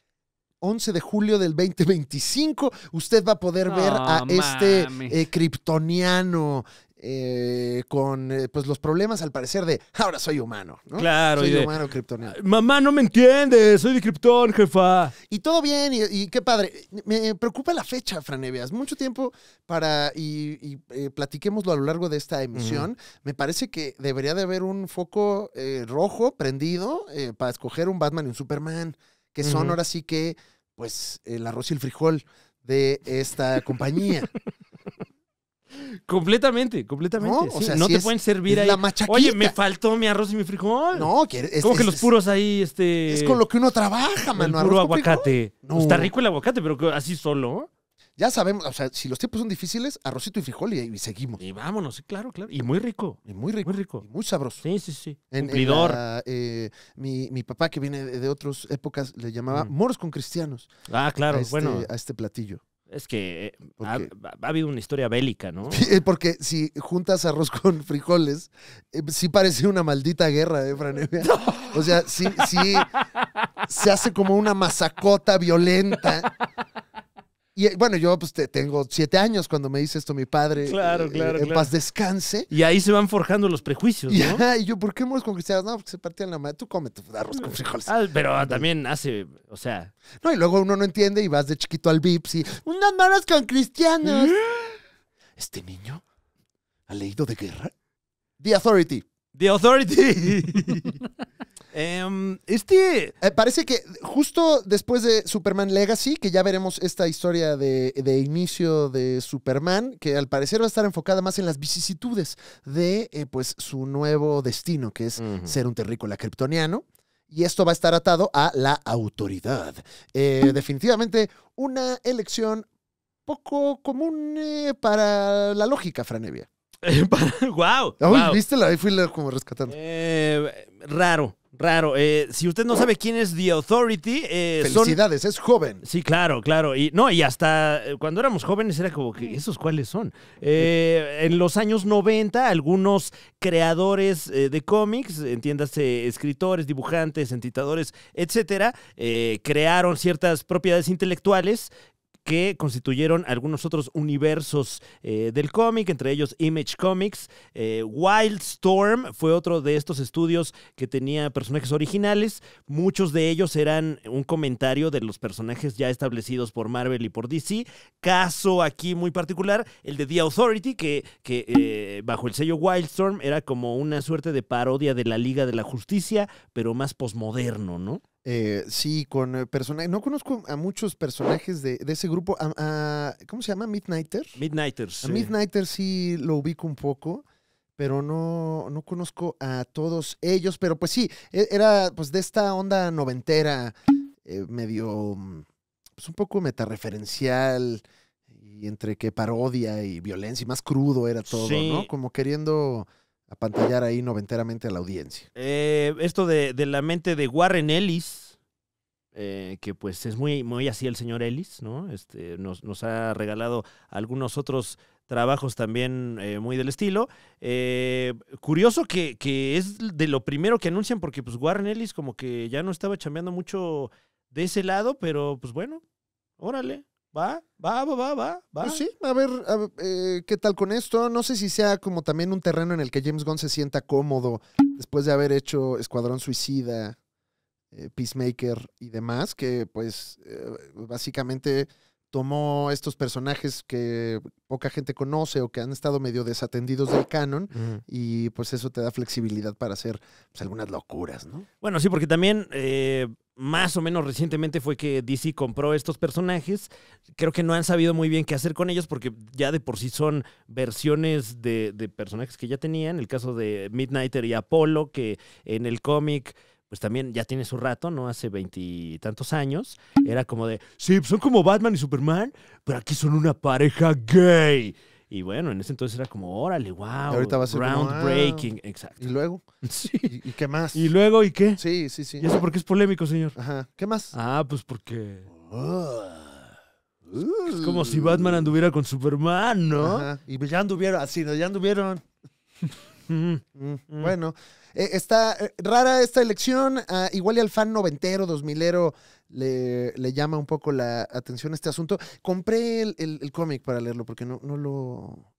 11 de julio del 2025, usted va a poder ver a este eh, kryptoniano. Eh, con eh, pues los problemas al parecer de ahora soy humano, ¿no? Claro. Soy humano kryptoniano. Ah, mamá, no me entiendes, soy de criptón, jefa. Y todo bien, y, qué padre. Me preocupa la fecha, Franevias. Mucho tiempo para, y, eh, platiquémoslo a lo largo de esta emisión. Me parece que debería de haber un foco rojo prendido para escoger un Batman y un Superman, que son ahora sí que, pues, el arroz y el frijol de esta compañía. Completamente, completamente. No, te pueden servir ahí. Oye, me faltó mi arroz y mi frijol. No, es, Como que los puros ahí, este. Es con lo que uno trabaja, mano. puro aguacate. Pues está rico el aguacate, pero así solo. Ya sabemos, o sea, si los tiempos son difíciles, arrocito y frijol y, seguimos. Y vámonos, claro, claro. Y muy rico. muy rico. Muy rico. Y muy sabroso. Sí, sí, sí. En, Cumplidor. Eh, mi, papá, que viene de otras épocas, le llamaba moros con cristianos. Ah, claro, este, bueno. A este platillo. Es que eh, ha, habido una historia bélica, ¿no? Eh, porque si juntas arroz con frijoles, eh, sí parece una maldita guerra, ¿eh, Franevia? O sea, sí, sí se hace como una masacota violenta y eh, bueno, yo pues tengo siete años cuando me dice esto mi padre. Claro, eh, claro. En paz descanse. Y ahí se van forjando los prejuicios, y, ¿no? y yo, ¿por qué mueres con cristianos? No, porque se partían la madre. Tú come tus arroz con frijoles. Ah, pero también hace, o sea. No, y luego uno no entiende y vas de chiquito al Vips y unas manos con cristianos. ¿Este niño ha leído de guerra? The Authority. The Authority. Em, este. Eh, parece que justo después de Superman Legacy, que ya veremos esta historia de, inicio de Superman, que al parecer va a estar enfocada más en las vicisitudes de eh, pues, su nuevo destino, que es ser un terrícola kryptoniano. Y esto va a estar atado a la autoridad. Eh, definitivamente una elección poco común para la lógica, Franevia. ¡Guau! ¿Viste? La, ahí fui como rescatando. raro. Raro. Eh, si usted no sabe quién es The Authority, eh, felicidades, es joven. Sí, claro, claro. Y no, y hasta eh, cuando éramos jóvenes era como que esos cuáles son. en los años 90, algunos creadores de cómics, entiéndase, escritores, dibujantes, entitadores, etcétera, crearon ciertas propiedades intelectuales que constituyeron algunos otros universos eh, del cómic, entre ellos Image Comics. Eh, Wildstorm fue otro de estos estudios que tenía personajes originales. Muchos de ellos eran un comentario de los personajes ya establecidos por Marvel y por DC. Caso aquí muy particular, el de The Authority, que, eh, bajo el sello Wildstorm era como una suerte de parodia de la Liga de la Justicia, pero más posmoderno, ¿no? Eh, sí, con eh, personajes. No conozco a muchos personajes de, ese grupo. ¿Cómo se llama? Midnighter. Midnighters. A sí lo ubico un poco, pero no, no conozco a todos ellos. Pero pues sí, e, era pues de esta onda noventera, eh, medio, mm, pues un poco metareferencial, y entre que parodia y violencia y más crudo era todo, ¿no? Como queriendo pantallar ahí noventeramente a la audiencia. Eh, esto de, la mente de Warren Ellis, eh, que pues es muy, muy así el señor Ellis, ¿no? Este, nos, nos ha regalado algunos otros trabajos también eh, muy del estilo. curioso que, que, es de lo primero que anuncian, porque pues Warren Ellis como que ya no estaba chambeando mucho de ese lado, pero pues bueno, órale. Va, va, va, va, va. Pues sí, a ver, eh, qué tal con esto. No sé si sea como también un terreno en el que James Gunn se sienta cómodo después de haber hecho Escuadrón Suicida, eh, Peacemaker y demás, que pues eh, básicamente tomó estos personajes que poca gente conoce o que han estado medio desatendidos del canon y pues eso te da flexibilidad para hacer pues, algunas locuras, ¿no? Bueno, sí, porque también eh, más o menos recientemente fue que DC compró estos personajes. Creo que no han sabido muy bien qué hacer con ellos porque ya de por sí son versiones de, de personajes que ya tenían. El caso de Midnighter y Apolo que en el cómic pues también ya tiene su rato, ¿no? Hace veintitantos años, era como de, sí, pues, son como Batman y Superman, pero aquí son una pareja gay. Y bueno, en ese entonces era como, órale, wow. ahorita va a ser groundbreaking, ah, exacto. Y luego. Sí. ¿Y, qué más? ¿Y luego y qué? Sí, sí, sí. ¿Y eso porque es polémico, señor? Ajá. ¿Qué más? Ah, pues porque. Ah. Es como si Batman anduviera con Superman, ¿no? Ajá. Y ya anduvieron, así, ya anduvieron. Bueno, e, está eh, rara esta elección. Ah, igual y al fan noventero, dos milero, le, le llama un poco la atención este asunto. Compré el, cómic para leerlo porque no, no lo.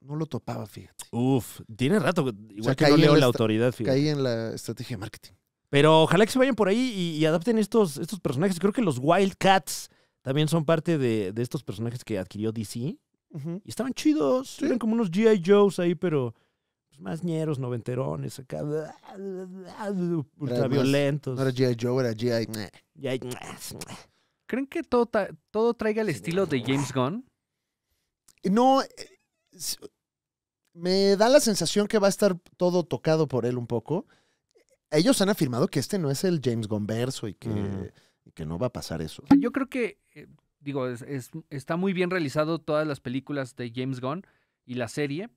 No lo topaba, fíjate. Uf, tiene rato. Igual que no leo la autoridad, fíjate. Caí en la estrategia de marketing. Pero ojalá que se vayan por ahí y, adapten estos, estos personajes. Creo que los Wildcats también son parte de, estos personajes que adquirió DC. Y estaban chidos. Eran como unos G.I. Joes ahí, pero pues, más ñeros, noventerones, acá, ultraviolentos. Era G.I. Joe, era G.I. ¿Creen que todo, todo traiga el estilo de James Gunn? No, eh, me da la sensación que va a estar todo tocado por él un poco. Ellos han afirmado que este no es el James Gunn verso y que, mm. que no va a pasar eso. Yo creo que, eh, digo, está muy bien realizado todas las películas de James Gunn y la serie,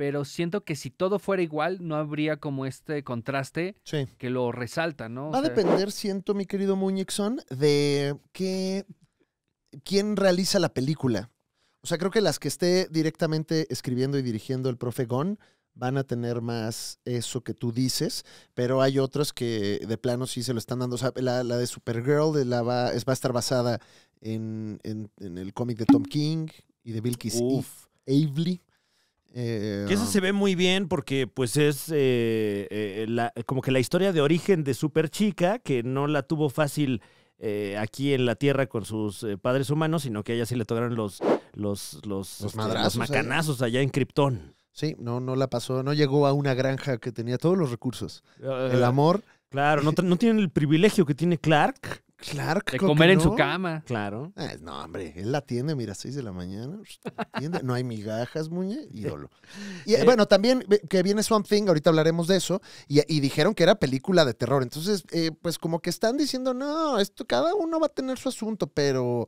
pero siento que si todo fuera igual, no habría como este contraste que lo resalta, ¿no? Va a depender, siento, mi querido Muñixon, de qué, quién realiza la película. O sea, creo que las que esté directamente escribiendo y dirigiendo el profe Gon van a tener más eso que tú dices, pero hay otras que de plano sí se lo están dando. O sea, la, de Supergirl va, es, va a estar basada en, el cómic de Tom King y de Bill Eve, Avely. Eh, que eso se ve muy bien porque pues es eh, eh, como que la historia de origen de Super Chica, que no la tuvo fácil aquí en la Tierra con sus padres humanos, sino que a ella sí le tocaron los, los, este, macanazos allá, en Krypton. Sí, no, no la pasó, no llegó a una granja que tenía todos los recursos. Ah, el amor. Claro, no tienen el privilegio que tiene Clark Claro, de comer en su cama. Claro. Ah, no, hombre, él la atiende, mira, seis de la mañana. no hay migajas, muñe, Y eh, bueno, también que viene Swamp Thing, ahorita hablaremos de eso, y, dijeron que era película de terror. Entonces, eh, pues como que están diciendo, no, esto cada uno va a tener su asunto, pero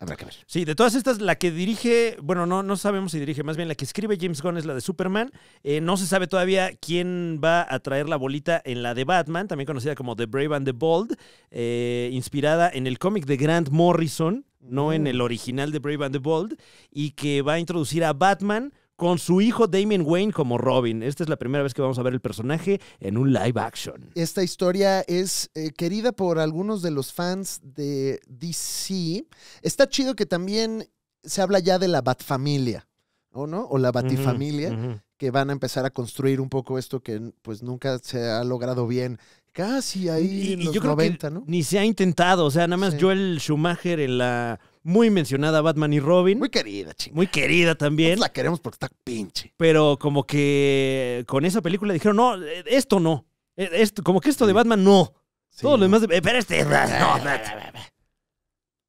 Habrá que ver. Sí, de todas estas, la que dirige, bueno, no, no sabemos si dirige, más bien la que escribe James Gunn es la de Superman. Eh, no se sabe todavía quién va a traer la bolita en la de Batman, también conocida como The Brave and the Bold, eh, inspirada en el cómic de Grant Morrison, no en mm. el original de Brave and the Bold, y que va a introducir a Batman con su hijo Damien Wayne como Robin. Esta es la primera vez que vamos a ver el personaje en un live action. Esta historia es eh, querida por algunos de los fans de DC. Está chido que también se habla ya de la Batfamilia, ¿o no? O la Batifamilia. que van a empezar a construir un poco esto que pues nunca se ha logrado bien casi ahí en los 90, ¿no? Ni se ha intentado, o sea, nada más yo el Schumacher en la muy mencionada Batman y Robin. Muy querida, chica. Muy querida también. la queremos porque está pinche. Pero como que con esa película dijeron, no, eh, esto no. Eh, esto, como que esto de Batman no. Todo lo demás de, eh, Pero este. No,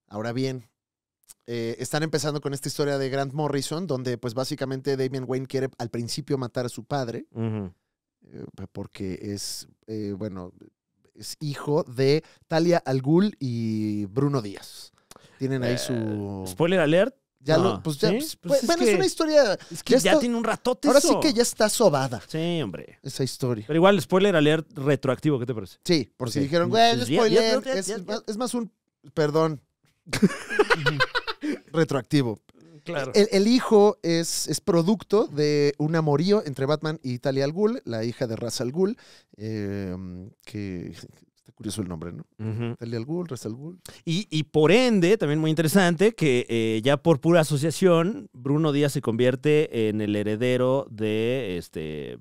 Ahora bien, están empezando con esta historia de Grant Morrison, donde pues básicamente Damian Wayne quiere al principio matar a su padre, porque es, bueno, es hijo de Talia Al Ghul y Bruno Díaz. Tienen ahí eh, su. Spoiler alert. Ya lo, pues ya, pues, pues bueno, es una historia. ya, tiene un ratote. Ahora sí que ya está sobada. Sí, hombre. Esa historia. Pero igual, spoiler alert retroactivo, ¿qué te parece? Sí, por si dijeron, güey, spoiler. Es, más un perdón. retroactivo. Claro. El, hijo es, es, producto de un amorío entre Batman y Talia al Ghul, la hija de Ra's al Ghul, eh, que curioso el nombre, ¿no? El de Ghul, Y, por ende, también muy interesante, que eh, ya por pura asociación, Bruno Díaz se convierte en el heredero de este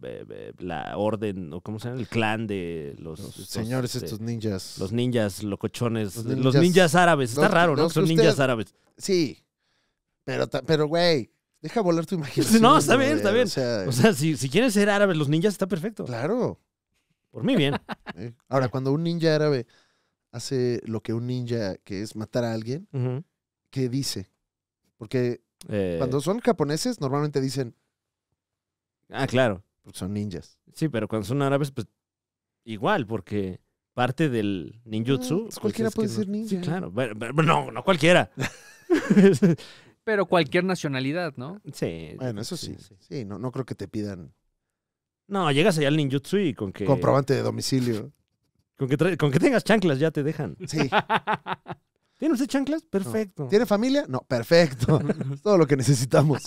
la orden, o cómo se llama, el clan de los, señores, este, estos ninjas. Los ninjas locochones, los ninjas, árabes. Está raro, ¿no? son ninjas árabes. Sí. Pero, pero güey, deja volar tu imaginación. No, está bien, está bien. O sea, si, si quieres ser árabe, los ninjas está perfecto. Claro. Por mí bien. Eh, ahora, cuando un ninja árabe hace lo que un ninja, que es matar a alguien, ¿qué dice? Porque eh, cuando son japoneses, normalmente dicen... Ah, claro. son ninjas. Sí, pero cuando son árabes, pues igual, porque parte del ninjutsu... Pues, cualquiera pues, puede ser ninja. claro. no, no cualquiera. pero cualquier nacionalidad, ¿no? Sí. Bueno, eso sí. Sí, no, no creo que te pidan no, llegas allá al ninjutsu y con que. Comprobante de domicilio. Con que, tengas chanclas ya te dejan. Sí. ¿Tiene usted chanclas? Perfecto. ¿Tiene familia? No, perfecto. todo lo que necesitamos.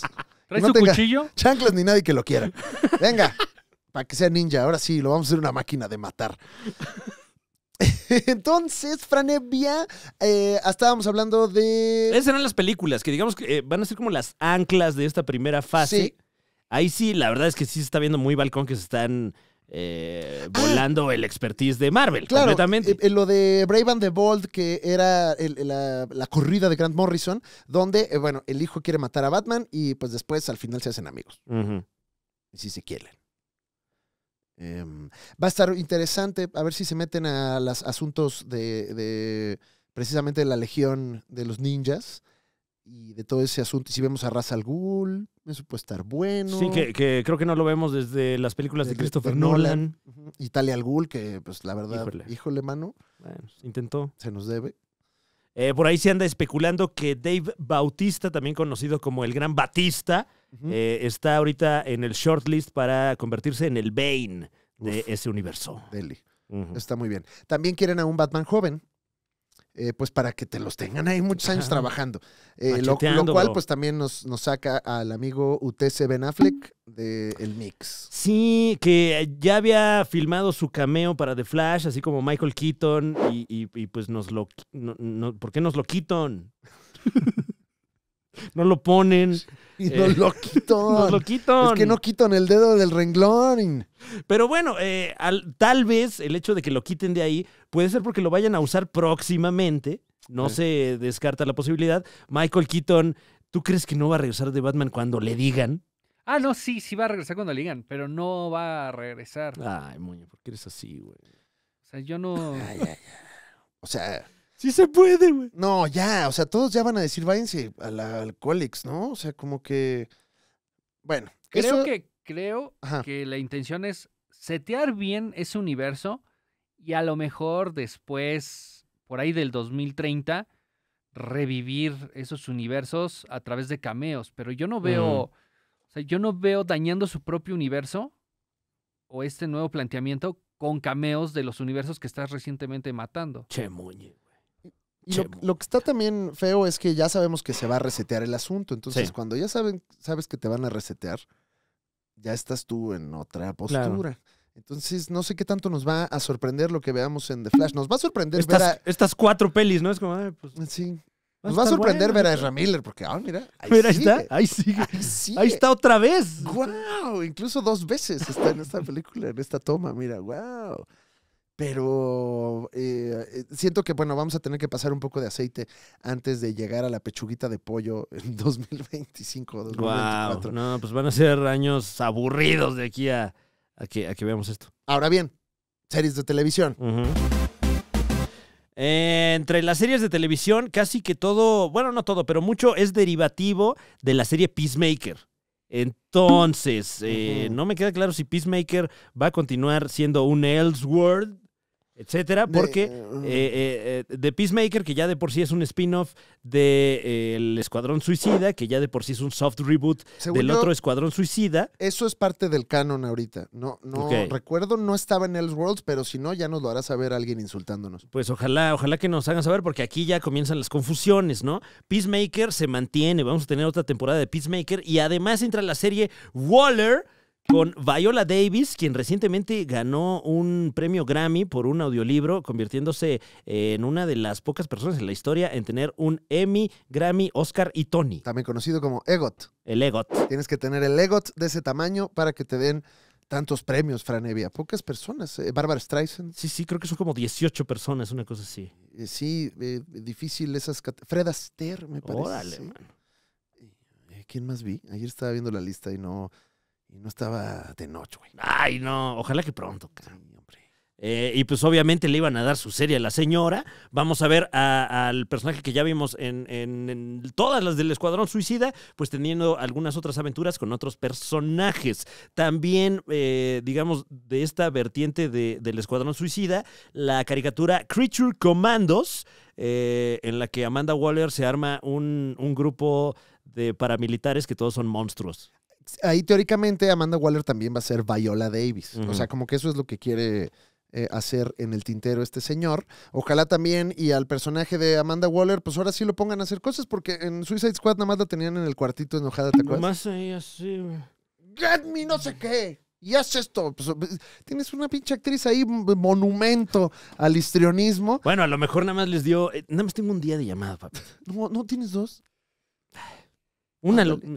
No cuchillo? Chanclas ni nadie que lo quiera. Venga, para que sea ninja. Ahora sí, lo vamos a hacer una máquina de matar. Entonces, Franevia, eh, estábamos hablando de... Esas eran las películas que digamos que eh, van a ser como las anclas de esta primera fase. Sí. Ahí sí, la verdad es que sí se está viendo muy balcón que se están eh, ah. volando el expertise de Marvel claro, completamente. Eh, eh, lo de Brave and the Bold, que era la, corrida de Grant Morrison, donde, bueno, el hijo quiere matar a Batman y pues después al final se hacen amigos. Y si se quieren. Em, va a estar interesante a ver si se meten a los asuntos de, de precisamente la legión de los ninjas y de todo ese asunto. Y si vemos a Ra's al Ghul, eso puede estar bueno. Sí, que, creo que no lo vemos desde las películas de, Christopher Nolan. Y al Ghul, que pues la verdad, híjole, mano. Bueno, pues, intentó. Se nos debe. Eh, por ahí se anda especulando que Dave Bautista, también conocido como el Gran Batista, eh, está ahorita en el shortlist para convertirse en el Bane de ese universo. Deli. Está muy bien. También quieren a un Batman joven. Eh, pues para que te los tengan ahí muchos años trabajando. Eh, lo, cual, pues también nos, saca al amigo UTC Ben Affleck de El Mix. Sí, que ya había filmado su cameo para The Flash, así como Michael Keaton, y, pues nos lo... ¿Por qué nos lo quitan? no lo ponen. Y no lo eh, quitan. Nos lo quitan. Es que no quitan el dedo del renglón. Pero bueno, eh, tal vez el hecho de que lo quiten de ahí puede ser porque lo vayan a usar próximamente. No se descarta la posibilidad. Michael Keaton, ¿tú crees que no va a regresar de Batman cuando le digan? Ah, no, sí, sí va a regresar cuando le digan, pero no va a regresar. Ay, moño, ¿por qué eres así, güey? O sea, yo no. Ay, ay, ay. O sea, Sí se puede, güey. No, ya, o sea, todos ya van a decir, váyanse al la ¿no? O sea, como que. Bueno. Creo que, creo que la intención es setear bien ese universo y a lo mejor después, por ahí del 2030, revivir esos universos a través de cameos. Pero yo no veo. O sea, yo no veo dañando su propio universo o este nuevo planteamiento con cameos de los universos que estás recientemente matando. Che, muñe lo, que está también feo es que ya sabemos que se va a resetear el asunto. Entonces, cuando ya saben, sabes que te van a resetear, ya estás tú en otra postura. Entonces, no sé qué tanto nos va a sorprender lo que veamos en The Flash. Nos va a sorprender estas, ver a... Estas cuatro pelis, ¿no? Es como, pues... Sí. Nos va a sorprender ver a Ezra Miller, porque, ah, mira, ahí, Ahí, está, ahí sigue. Ahí está otra vez. ¡Wow! Incluso dos veces está en esta película, en esta toma, mira, wow. Pero eh, eh, siento que, bueno, vamos a tener que pasar un poco de aceite antes de llegar a la pechuguita de pollo en 2025 o 2024. no, pues van a ser años aburridos de aquí a, que, veamos esto. Ahora bien, series de televisión. Entre las series de televisión, casi que todo, bueno, no todo, pero mucho es derivativo de la serie Peacemaker. Entonces, eh, no me queda claro si Peacemaker va a continuar siendo un Ellsworth etcétera, porque eh, eh, eh, de, Peacemaker, que ya de por sí es un spin-off del Escuadrón Suicida, que ya de por sí es un soft reboot del otro Escuadrón Suicida. Eso es parte del canon ahorita. No, no recuerdo, no estaba en Elseworlds, pero si no, ya nos lo hará saber alguien insultándonos. Pues ojalá, ojalá que nos hagan saber, porque aquí ya comienzan las confusiones, ¿no? Peacemaker se mantiene, vamos a tener otra temporada de Peacemaker y además entra la serie Waller con Viola Davis, quien recientemente ganó un premio Grammy por un audiolibro, convirtiéndose eh, en una de las pocas personas en la historia en tener un Emmy, Grammy, Oscar y Tony. También conocido como EGOT. El EGOT. Tienes que tener el EGOT de ese tamaño para que te den tantos premios, Franevia. Pocas personas. Eh, Barbara Bárbara Streisand. Sí, sí, creo que son como 18 personas, una cosa así. Eh, sí, difícil esas. Fred Astaire, me parece. Órale, ¿Quién más vi? Ayer estaba viendo la lista y no. Y no estaba de noche, güey. Ay, no, ojalá que pronto, eh, y pues obviamente le iban a dar su serie a la señora. Vamos a ver al personaje que ya vimos en, en, todas las del Escuadrón Suicida, pues teniendo algunas otras aventuras con otros personajes. También, eh, digamos, de esta vertiente del Escuadrón Suicida, la caricatura Creature Commandos, eh, en la que Amanda Waller se arma un, un grupo de paramilitares que todos son monstruos ahí teóricamente Amanda Waller también va a ser Viola Davis. O sea, como que eso es lo que quiere eh, hacer en el tintero este señor. Ojalá también y al personaje de Amanda Waller, pues ahora sí lo pongan a hacer cosas, porque en Suicide Squad nada más la tenían en el cuartito enojada, ¿te acuerdas? Más ahí así, Get me no sé qué. Y haz esto. Pues, pues, tienes una pinche actriz ahí, monumento al histrionismo. Bueno, a lo mejor nada más les dio. Eh, nada más tengo un día de llamada, papá. No, no tienes dos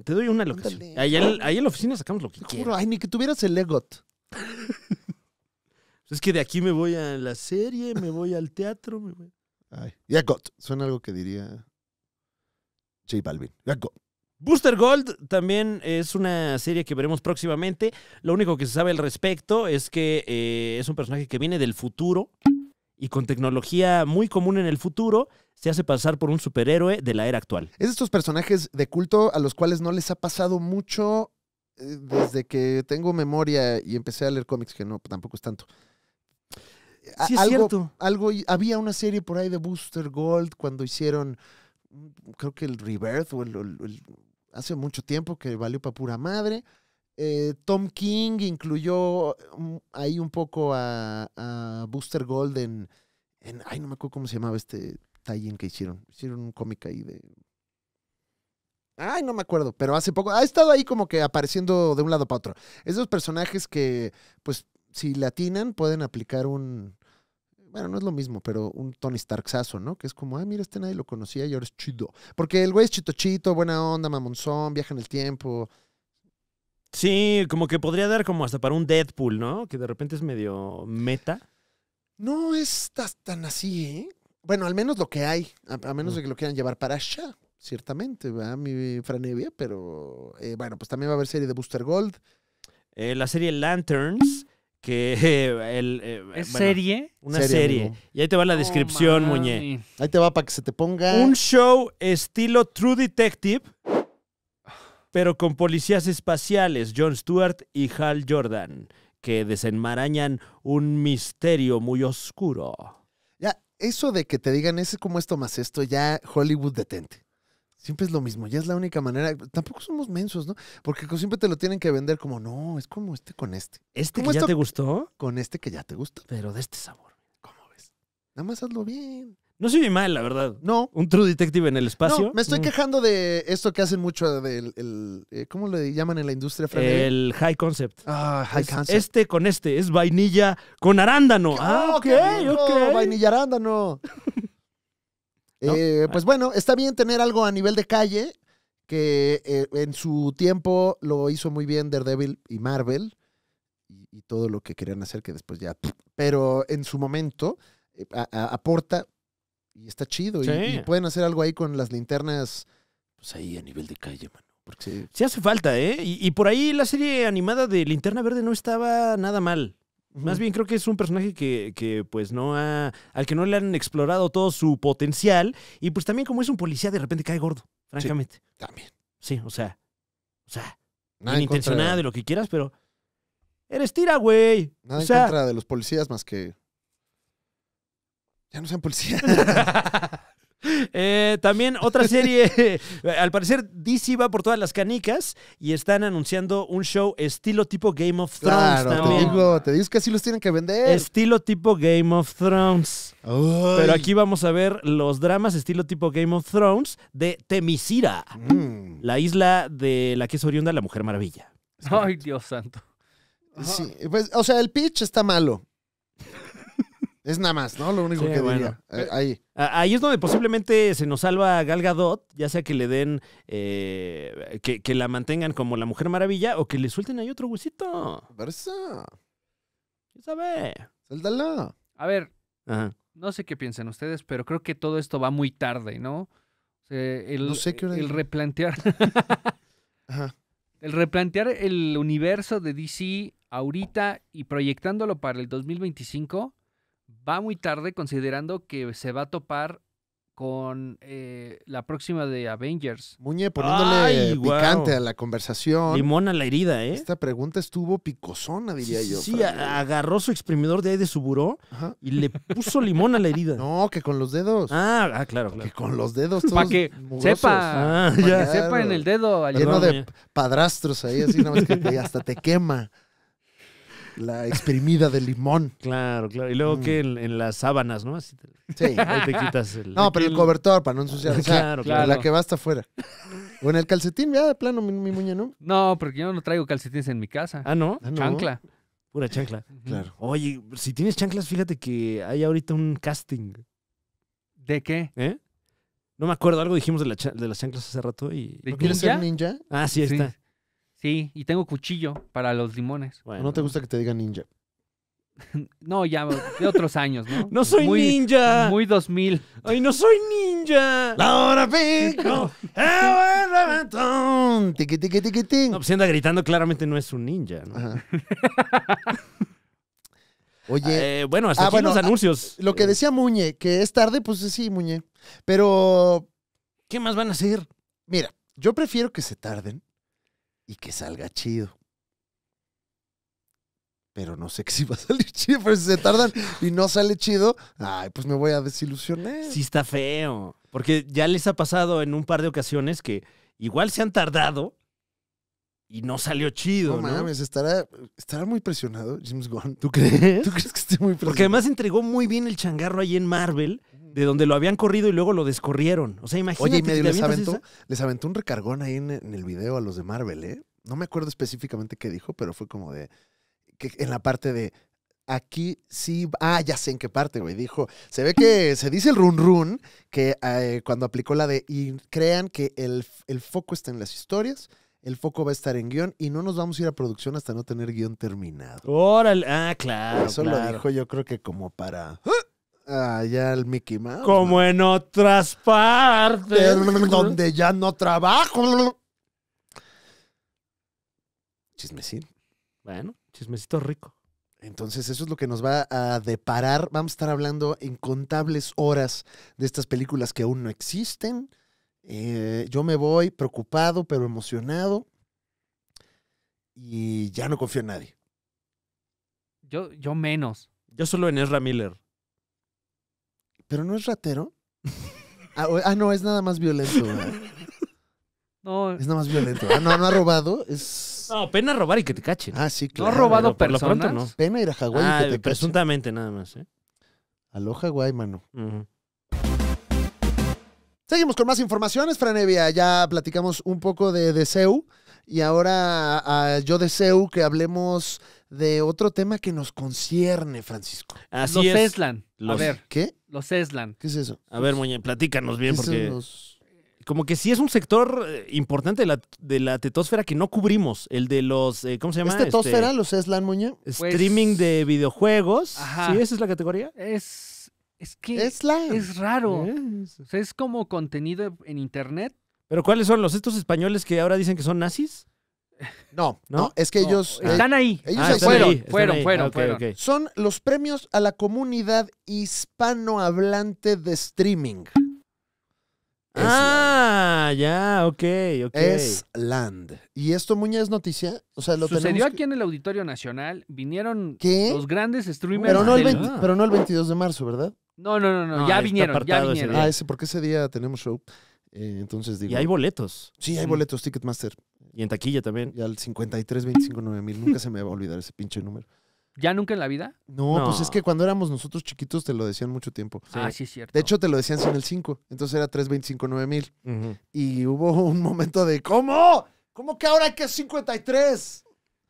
te doy una locación. Ahí, en, la oficina sacamos lo que quieras. Ay, ni que tuvieras el EGOT es que de aquí me voy a la serie, me voy al teatro. Me Ay, ya Suena algo que diría J Balvin. EGOT Booster Gold también es una serie que veremos próximamente. Lo único que se sabe al respecto es que eh, es un personaje que viene del futuro y con tecnología muy común en el futuro, se hace pasar por un superhéroe de la era actual. Es estos personajes de culto a los cuales no les ha pasado mucho eh, desde que tengo memoria y empecé a leer cómics, que no, tampoco es tanto. sí, es algo, cierto. había una serie por ahí de Booster Gold cuando hicieron, mm, creo que el Rebirth o hace mucho tiempo que valió para pura madre. Eh, Tom King incluyó um, ahí un poco a, a Booster Gold en, Ay, no me acuerdo cómo se llamaba este tie que hicieron. Hicieron un cómic ahí de. Ay, no me acuerdo, pero hace poco. Ha estado ahí como que apareciendo de un lado para otro. Esos personajes que, pues, si latinan, pueden aplicar un. Bueno, no es lo mismo, pero un Tony Starksazo, ¿no? Que es como, ay mira, este nadie lo conocía y ahora es chido. Porque el güey es chito buena onda, mamonzón, viaja en el tiempo. Sí, como que podría dar como hasta para un Deadpool, ¿no? Que de repente es medio meta. No es tan así, ¿eh? Bueno, al menos lo que hay, a, menos mm. de que lo quieran llevar para allá, ciertamente, A Mi franevia, pero eh, bueno, pues también va a haber serie de Booster Gold. Eh, la serie Lanterns, que eh, ¿Es serie? Una serie. Y ahí te va la descripción, Muñe. Ahí te va para que se te ponga. Un show estilo True Detective pero con policías espaciales John Stewart y Hal Jordan, que desenmarañan un misterio muy oscuro. Ya, eso de que te digan, ese como esto más esto, ya Hollywood detente. Siempre es lo mismo, ya es la única manera. Tampoco somos mensos, ¿no? Porque siempre te lo tienen que vender como, no, es como este con este. ¿Este que ya te gustó? Con este que ya te gustó. Pero de este sabor. ¿Cómo ves? Nada más hazlo bien. No soy mal, la verdad. No. Un True Detective en el espacio. me estoy mm. quejando de esto que hacen mucho del. Eh, ¿Cómo le llaman en la industria, El High Concept. Ah, High Concept. Este con este. Es vainilla con arándano. ah, ok, ok. Vainilla arándano. Eh, pues bueno, está bien tener algo a nivel de calle que eh, en su tiempo lo hizo muy bien Daredevil y Marvel y, todo lo que querían hacer que después ya. Pero en su momento. aporta y está chido. Y, pueden hacer algo ahí con las linternas, pues ahí a nivel de calle, mano. Porque sí. hace falta, ¿eh? Y, por ahí la serie animada de Linterna Verde no estaba nada mal. Más bien creo que es un personaje que, que, pues no ha, al que no le han explorado todo su potencial. Y pues también como es un policía, de repente cae gordo, francamente. también. Sí, o sea, o sea, nada intencionada de lo que quieras, pero eres tira, güey. Nada en contra de los policías más que ya no sean policías. Eh, también otra serie, al parecer DC va por todas las canicas y están anunciando un show estilo tipo Game of Thrones. Claro, también. Te, digo, te digo que así los tienen que vender. Estilo tipo Game of Thrones. Pero aquí vamos a ver los dramas estilo tipo Game of Thrones de Temisira, mm. la isla de la que es oriunda la Mujer Maravilla. Ay, Dios santo. Pues, o sea, el pitch está malo. Es nada más, ¿no? Lo único que digo. Eh, ahí. Eh, ahí es donde posiblemente se nos salva Gal Gadot, ya sea que le den, eh, que, la mantengan como la Mujer Maravilla o que le suelten ahí otro huesito. Versa. quién sabe? A ver, no sé qué piensan ustedes, pero creo que todo esto va muy tarde, ¿no? el, no sé El replantear... Ajá. El replantear el universo de DC ahorita y proyectándolo para el 2025 va muy tarde considerando que se va a topar con eh, la próxima de Avengers. Muñe poniéndole picante a la conversación. Limón a la herida, ¿eh? Esta pregunta estuvo picosona, diría yo. Sí, agarró su exprimidor de ahí de su buró y le puso limón a la herida. No, que con los dedos. Ah, claro, ah, claro. Que con los dedos. Para que sepa. Ah, para que sepa en el dedo. Lleno de padrastros ahí, así nada más que hasta te quema. La exprimida de limón. Claro, claro. Y luego mm. que en, las sábanas, ¿no? sí. Ahí te quitas el. No, pero el cobertor para no ensuciar. claro, La que va hasta afuera. O en el calcetín, ya de plano, mi, mi, ¿no? No, porque yo no traigo calcetines en mi casa. Ah, no. Ah, chancla. Pura chancla. Claro. Oye, si tienes chanclas, fíjate que hay ahorita un casting. ¿De qué? ¿Eh? No me acuerdo, algo dijimos de, las chanclas hace rato y. ¿De ninja? Ah, sí, ahí sí. está. Sí, y tengo cuchillo para los limones. ¿No te gusta que te diga ninja? No, ya de otros años, ¿no? ¡No soy muy, ninja! Muy 2000. ¡Ay, no soy ninja! ¡La hora pico! ¡El No, pues, gritando, claramente no es un ninja. ¿no? Oye. Eh, bueno, hasta ah, los ah, anuncios. Lo que eh. decía Muñe, que es tarde, pues sí, Muñe. Pero. ¿Qué más van a hacer? Mira, yo prefiero que se tarden y que salga chido. Pero no sé que si va a salir chido, pero si se tardan y no sale chido, ay, pues me voy a desilusionar. Sí está feo, porque ya les ha pasado en un par de ocasiones que igual se han tardado y no salió chido. No, ¿no? mames, estará, estará muy presionado James Gunn. ¿Tú crees? ¿Tú crees que esté muy presionado? Porque además entregó muy bien el changarro ahí en Marvel de donde lo habían corrido y luego lo descorrieron. O sea, imagínate. Oye, y medio les, aventó, aventó un recargón ahí en, el video a los de Marvel, ¿eh? No me acuerdo específicamente qué dijo, pero fue como de. Que en la parte de. Aquí sí. Ah, ya sé en qué parte, güey. Dijo. Se ve que se dice el run run que eh, cuando aplicó la de. Y crean que el, foco está en las historias el foco va a estar en guión y no nos vamos a ir a producción hasta no tener guión terminado. Órale, ah, claro. Eso lo dijo yo creo que como para allá el Mickey Mouse. Como en otras partes. Donde ya no trabajo. chismecito Bueno, chismecito rico. Entonces, eso es lo que nos va a deparar. Vamos a estar hablando incontables horas de estas películas que aún no existen. Eh, yo me voy preocupado, pero emocionado. Y ya no confío en nadie. Yo, yo menos. Yo solo en Ezra Miller. ¿Pero no es ratero? Ah, ah, no, es nada más violento. Es nada más violento. Ah, no, no ha robado. Es... No, pena robar y que te cachen. Ah, sí, claro. No ha robado pero no. Pena ir a Hawái y ah, que te Presuntamente nada más, ¿eh? guay mano. Seguimos con más informaciones, Franevia. Ya platicamos un poco de Deseu y ahora yo Deseu que hablemos de otro tema que nos concierne, Francisco. Así Los es. Teslan. A ver. ¿Qué? Los ESLAN. ¿Qué es eso? A ver, Muñe, platícanos bien porque... Como que sí es un sector eh, importante de la, de tetósfera que no cubrimos. El de los. Eh, ¿Cómo se llama? ¿Es tetósfera, este, los ESLAN, Muñe? Pues, pues, streaming de videojuegos. Ajá. ¿Sí? ¿Esa es la categoría? Es. Es que. Es raro. es como contenido en internet. ¿Pero cuáles son los estos españoles que ahora dicen que son nazis? No, no, es que ellos. Están eh, ahí. Ellos ah, fueron, fueron, fueron, Son los premios a la comunidad hispanohablante de streaming. Ah, ya, ok, ok. Es Land. ¿Y esto, Muña, es noticia? O sea, lo Sucedió aquí en el Auditorio Nacional. Vinieron los grandes streamers. Pero no, el 22 ah, de marzo, ¿verdad? No, no, no, no. ya vinieron, ya vinieron. ah, ese, porque ese día tenemos show. Eh, entonces digo. Y hay boletos. Sí, hay mm. boletos, Ticketmaster. Y en taquilla también. Y al 53, 25, mil. Nunca se me va a olvidar ese pinche número. ¿Ya nunca en la vida? No, pues es que cuando éramos nosotros chiquitos te lo decían mucho tiempo. Ah, sí, es cierto. De hecho, te lo decían sin el 5. Entonces era 25, 9 mil. Y hubo un momento de, ¿cómo? ¿Cómo que ahora que es 53?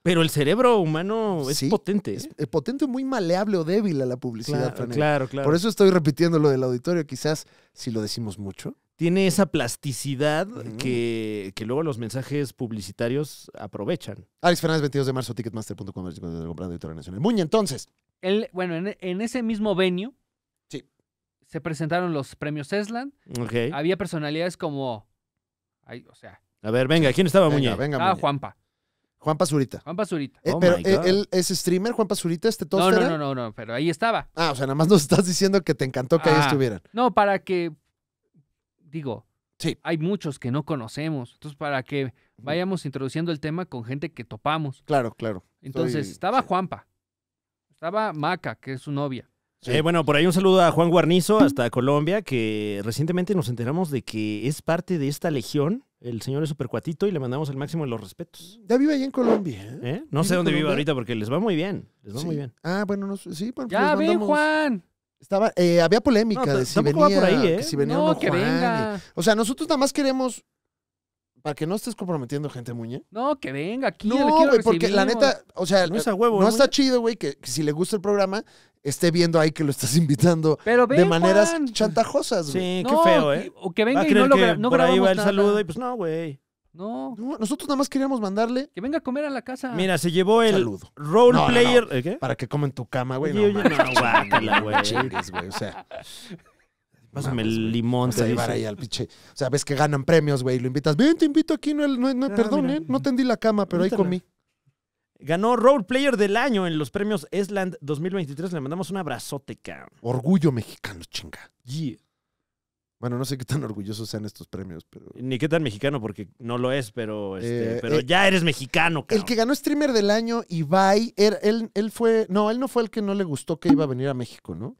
Pero el cerebro humano es potente. Es, ¿eh? Eh, potente, muy maleable o débil a la publicidad. claro, claro. Por eso estoy repitiendo lo del auditorio. Quizás si lo decimos mucho, tiene esa plasticidad que, que, luego los mensajes publicitarios aprovechan. Alex Fernández, 22 de marzo, ticketmaster.com, comprando editor nacional. entonces. bueno, en, ese mismo venio sí. se presentaron los premios Esland. Okay. Había personalidades como. A ver, venga, ¿quién estaba Muña? Venga, venga ah, Juanpa. Juanpa. Zurita. Juanpa Zurita. Eh, oh pero él eh, es streamer, Juanpa Zurita? este todo. No, no, no, no, no, pero ahí estaba. Ah, o sea, nada más nos estás diciendo que te encantó que ahí ah. estuvieran. No, para que digo, hay muchos que no conocemos. Entonces, para que vayamos introduciendo el tema con gente que topamos. Claro, claro. Entonces, estaba Juanpa, estaba Maca, que es su novia. Sí. Eh, bueno, por ahí un saludo a Juan Guarnizo hasta Colombia, que recientemente nos enteramos de que es parte de esta legión. El señor es supercuatito y le mandamos el máximo de los respetos. Ya vive ahí en Colombia. ¿eh? ¿Eh? No sé dónde vive ahorita porque les va muy bien. Les va muy bien. Ah, bueno, no, sí, pues, Ya Juan. Estaba, eh, había polémica de si venía, ¿eh? si venía no, que venga. o sea, nosotros nada más queremos para que no estés comprometiendo gente, Muñe. No, que venga aquí. No, güey, porque la neta, o sea, no, ¿eh, está chido, güey, que, si le gusta el programa, esté viendo ahí que lo estás invitando de maneras chantajosas, güey. Sí, qué feo, ¿eh? O que venga y no, lo, que no por ahí va el saludo y pues no, güey. No. no. Nosotros nada más queríamos mandarle. Que venga a comer a la casa. Mira, se llevó el role player. ¿Eh, ¿Qué? Para que coma en tu cama, güey. No, no, guácala, güey. güey. O sea. Pásame el limón. Vas llevar ahí al pinche. O sea, ves que ganan premios, güey. Lo invitas. Ven, te invito aquí. No, no, ah, perdón, ¿eh? No tendí la cama, pero ahí comí. Ganó Role Player del Año en los premios Esland 2023. Le mandamos un abrazote, cabrón. Orgullo mexicano, chinga. Yeah. Bueno, no sé qué tan orgullosos sean estos premios, pero. Ni qué tan mexicano, porque no lo es, pero, este, eh, pero eh, ya eres mexicano, El que ganó streamer del año, Ibai, él, él, él fue. No, él no fue el que no le gustó que iba a venir a México, ¿no?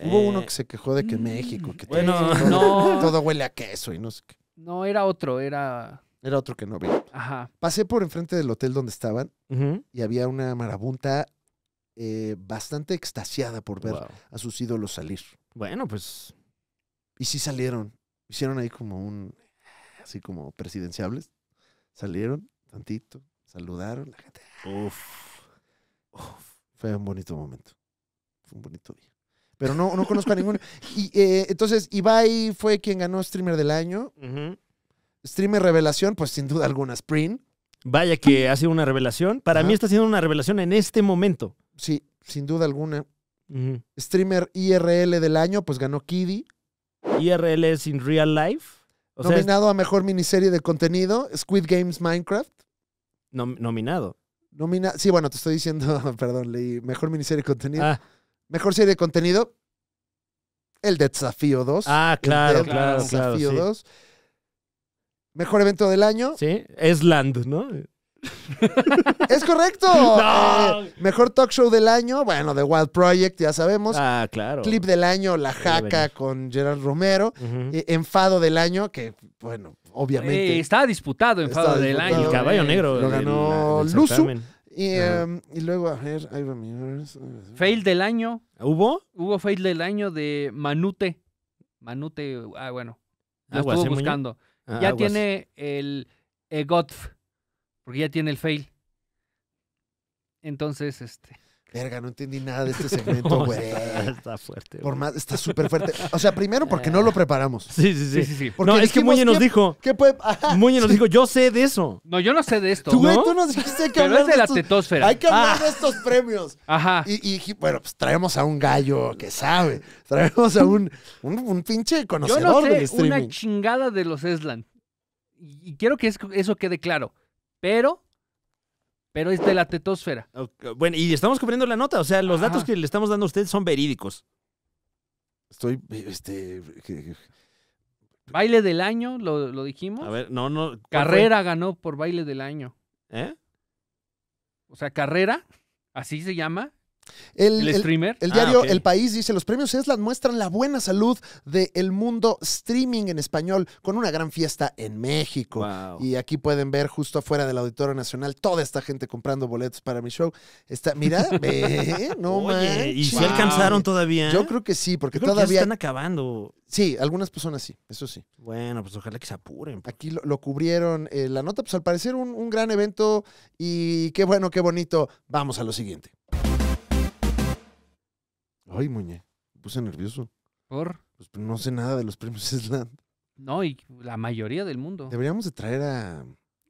Hubo uno que eh, se quejó de que mm, México, que todo, huele a queso y no sé qué. No, era otro, era. Era otro que no vi. Ajá. Pasé por enfrente del hotel donde estaban y había una marabunta bastante extasiada por ver a sus ídolos salir. Bueno, pues y sí salieron. Hicieron ahí como un. Así como presidenciables. Salieron tantito. Saludaron. La gente. Ah, uf. Uf. Fue un bonito momento. Fue un bonito día. Pero no, no conozco a ninguno. Y, eh, entonces, Ibai fue quien ganó streamer del año. Streamer revelación, pues sin duda alguna, Sprint. Vaya que ha sido una revelación. Para mí está siendo una revelación en este momento. Sí, sin duda alguna. Streamer IRL del año, pues ganó Kiddy. IRL es in real life. nominado a mejor miniserie de contenido, Squid Games Minecraft. nominado. Nomina sí, bueno, te estoy diciendo, perdón, leí mejor miniserie de contenido. Ah. Mejor serie de contenido, El Desafío 2. Ah, claro, claro, Desafío 2. Mejor evento del año. Sí, es Land, ¿no? ¡Es correcto! Eh, mejor talk show del año, bueno, The Wild Project, ya sabemos. Ah, claro. Clip del año, La Jaca con Gerald Romero. Eh, enfado del año, que, bueno, obviamente. Eh, estaba disputado Enfado del año. El caballo negro. Lo ganó Luzu. Em, y, luego, a ver, ahí Fail del año. ¿Hubo? Hubo fail del año de Manute. Manute, ah, bueno. Lo buscando. Ah, ya tiene el EGOTF. Porque ya tiene el fail. Entonces, este. Verga, no entendí nada de este segmento, güey. está, fuerte. Por más, está súper fuerte. O sea, primero porque no lo ah. preparamos. Sí, sí, sí. sí, No, es que Muñe nos dijo. ¿qué ah, Muñe nos dijo, yo sé de eso. No, yo no sé de esto. Tú, güey, ¿no? tú nos dijiste que Pero hablar de, la Hay que hablar ah. de estos premios. Ajá. Y, bueno, pues traemos a un gallo que sabe. Traemos a un, un, pinche conocedor yo no sé del streaming. una chingada de los Eslan. Y quiero que eso quede claro pero pero es de la tetosfera. Bueno, y estamos cubriendo la nota, o sea, los datos que le estamos dando a usted son verídicos. Estoy, este... Baile del año, lo, dijimos. A ver, no, no. Carrera ganó por baile del año. ¿Eh? O sea, carrera, así se llama, el, El, ah, diario El País dice, los premios Esland muestran la buena salud del mundo streaming en español con una gran fiesta en México. Y aquí pueden ver justo afuera del Auditorio Nacional toda esta gente comprando boletos para mi show. Está, mira, no ¿Y si alcanzaron todavía? Yo creo que sí, porque todavía... están acabando. Sí, algunas personas sí, eso sí. Bueno, pues ojalá que se apuren. Pues. Aquí lo, cubrieron eh, la nota, pues al parecer un, un gran evento y qué bueno, qué bonito. Vamos a lo siguiente. Ay, muñe, me puse nervioso. ¿Por? Pues no sé nada de los premios Slant. No, y la mayoría del mundo. Deberíamos de traer a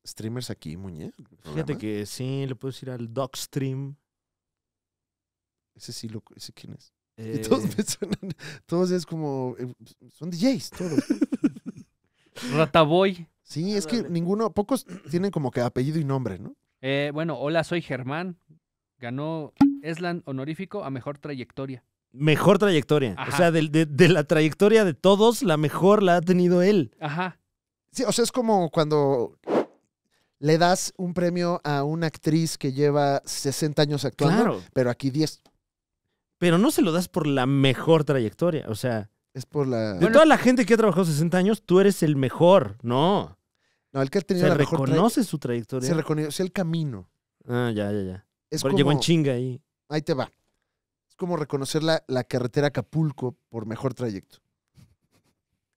streamers aquí, muñe. Fíjate que sí, le puedes ir al Stream. Ese sí, lo, ese quién es. Eh, todos me suenan, todos es como, eh, son DJs, todos. Rataboy. Sí, es que ninguno, pocos tienen como que apellido y nombre, ¿no? Eh, bueno, hola, soy Germán. Ganó Eslan honorífico a mejor trayectoria. Mejor trayectoria. O sea, de, la trayectoria de todos, la mejor la ha tenido él. Ajá. Sí, o sea, es como cuando le das un premio a una actriz que lleva 60 años actuando, claro. pero aquí 10. Pero no se lo das por la mejor trayectoria, o sea... Es por la... De toda la gente que ha trabajado 60 años, tú eres el mejor, no. No, el que ha tenido se la reconoce reconoce su trayectoria. Se reconoce el camino. Ah, ya, ya, ya. Llegó en chinga ahí ahí te va. Es como reconocer la, carretera Acapulco por mejor trayecto.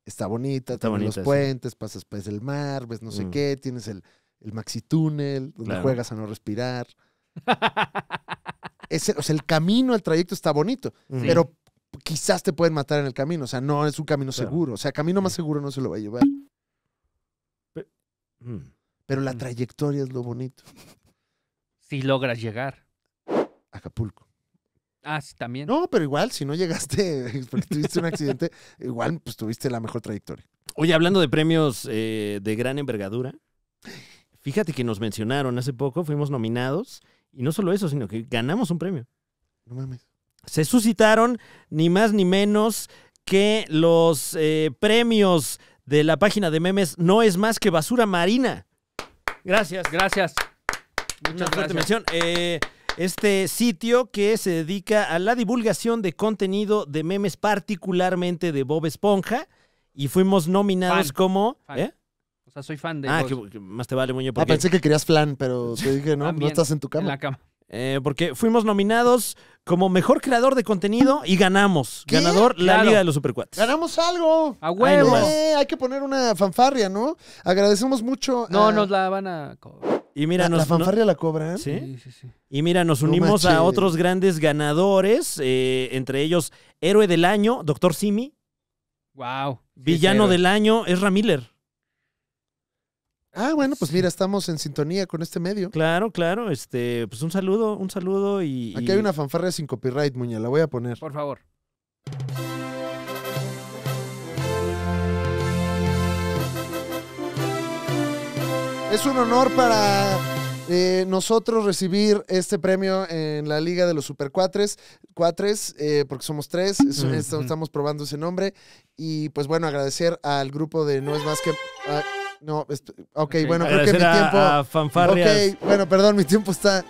Está bonita, Está los puentes, pasas por pues el mar, ves no sé mm. qué, tienes el, el maxi túnel, donde juegas a no respirar. es, o sea, el camino, el trayecto está bonito, pero quizás te pueden matar en el camino. O sea, no es un camino seguro. O sea, camino más seguro no se lo va a llevar. Mm. pero la mm. trayectoria es lo bonito. Si logras llegar. Acapulco. Ah, sí, también. No, pero igual, si no llegaste porque tuviste un accidente, igual pues tuviste la mejor trayectoria. Oye, hablando de premios eh, de gran envergadura, fíjate que nos mencionaron hace poco, fuimos nominados, y no solo eso, sino que ganamos un premio. No mames. Se suscitaron ni más ni menos que los eh, premios de la página de memes No es más que basura marina. Gracias. Gracias. Muchas gracias. Mención. Eh, este sitio que se dedica a la divulgación de contenido de memes, particularmente de Bob Esponja, y fuimos nominados como. ¿eh? O sea, soy fan de. Ah, que, más te vale, muño. Ah, pensé que querías flan, pero te dije, no, no estás en tu cama. En la cama. Eh, porque fuimos nominados como mejor creador de contenido y ganamos. Ganador la Liga de los Supercuates. Ganamos algo. A huevo. Eh, hay que poner una fanfarria, ¿no? Agradecemos mucho. No, nos la van a. Y mira, la, nos, la fanfarria la cobran. y mira, nos unimos a otros grandes ganadores, eh, entre ellos Héroe del Año, Doctor Simi. Wow. Villano del Año, Ezra Miller. Ah, bueno, pues mira, estamos en sintonía con este medio. Claro, claro, este, pues un saludo, un saludo y... Aquí hay una fanfarria sin copyright, Muña, la voy a poner. Por favor. Es un honor para eh, nosotros recibir este premio en la Liga de los Super cuatres, Cuatres, eh, porque somos tres, estamos probando ese nombre. Y pues bueno, agradecer al grupo de No es más que. Ah, no, ok, bueno, creo que mi tiempo. bueno, perdón, mi tiempo está.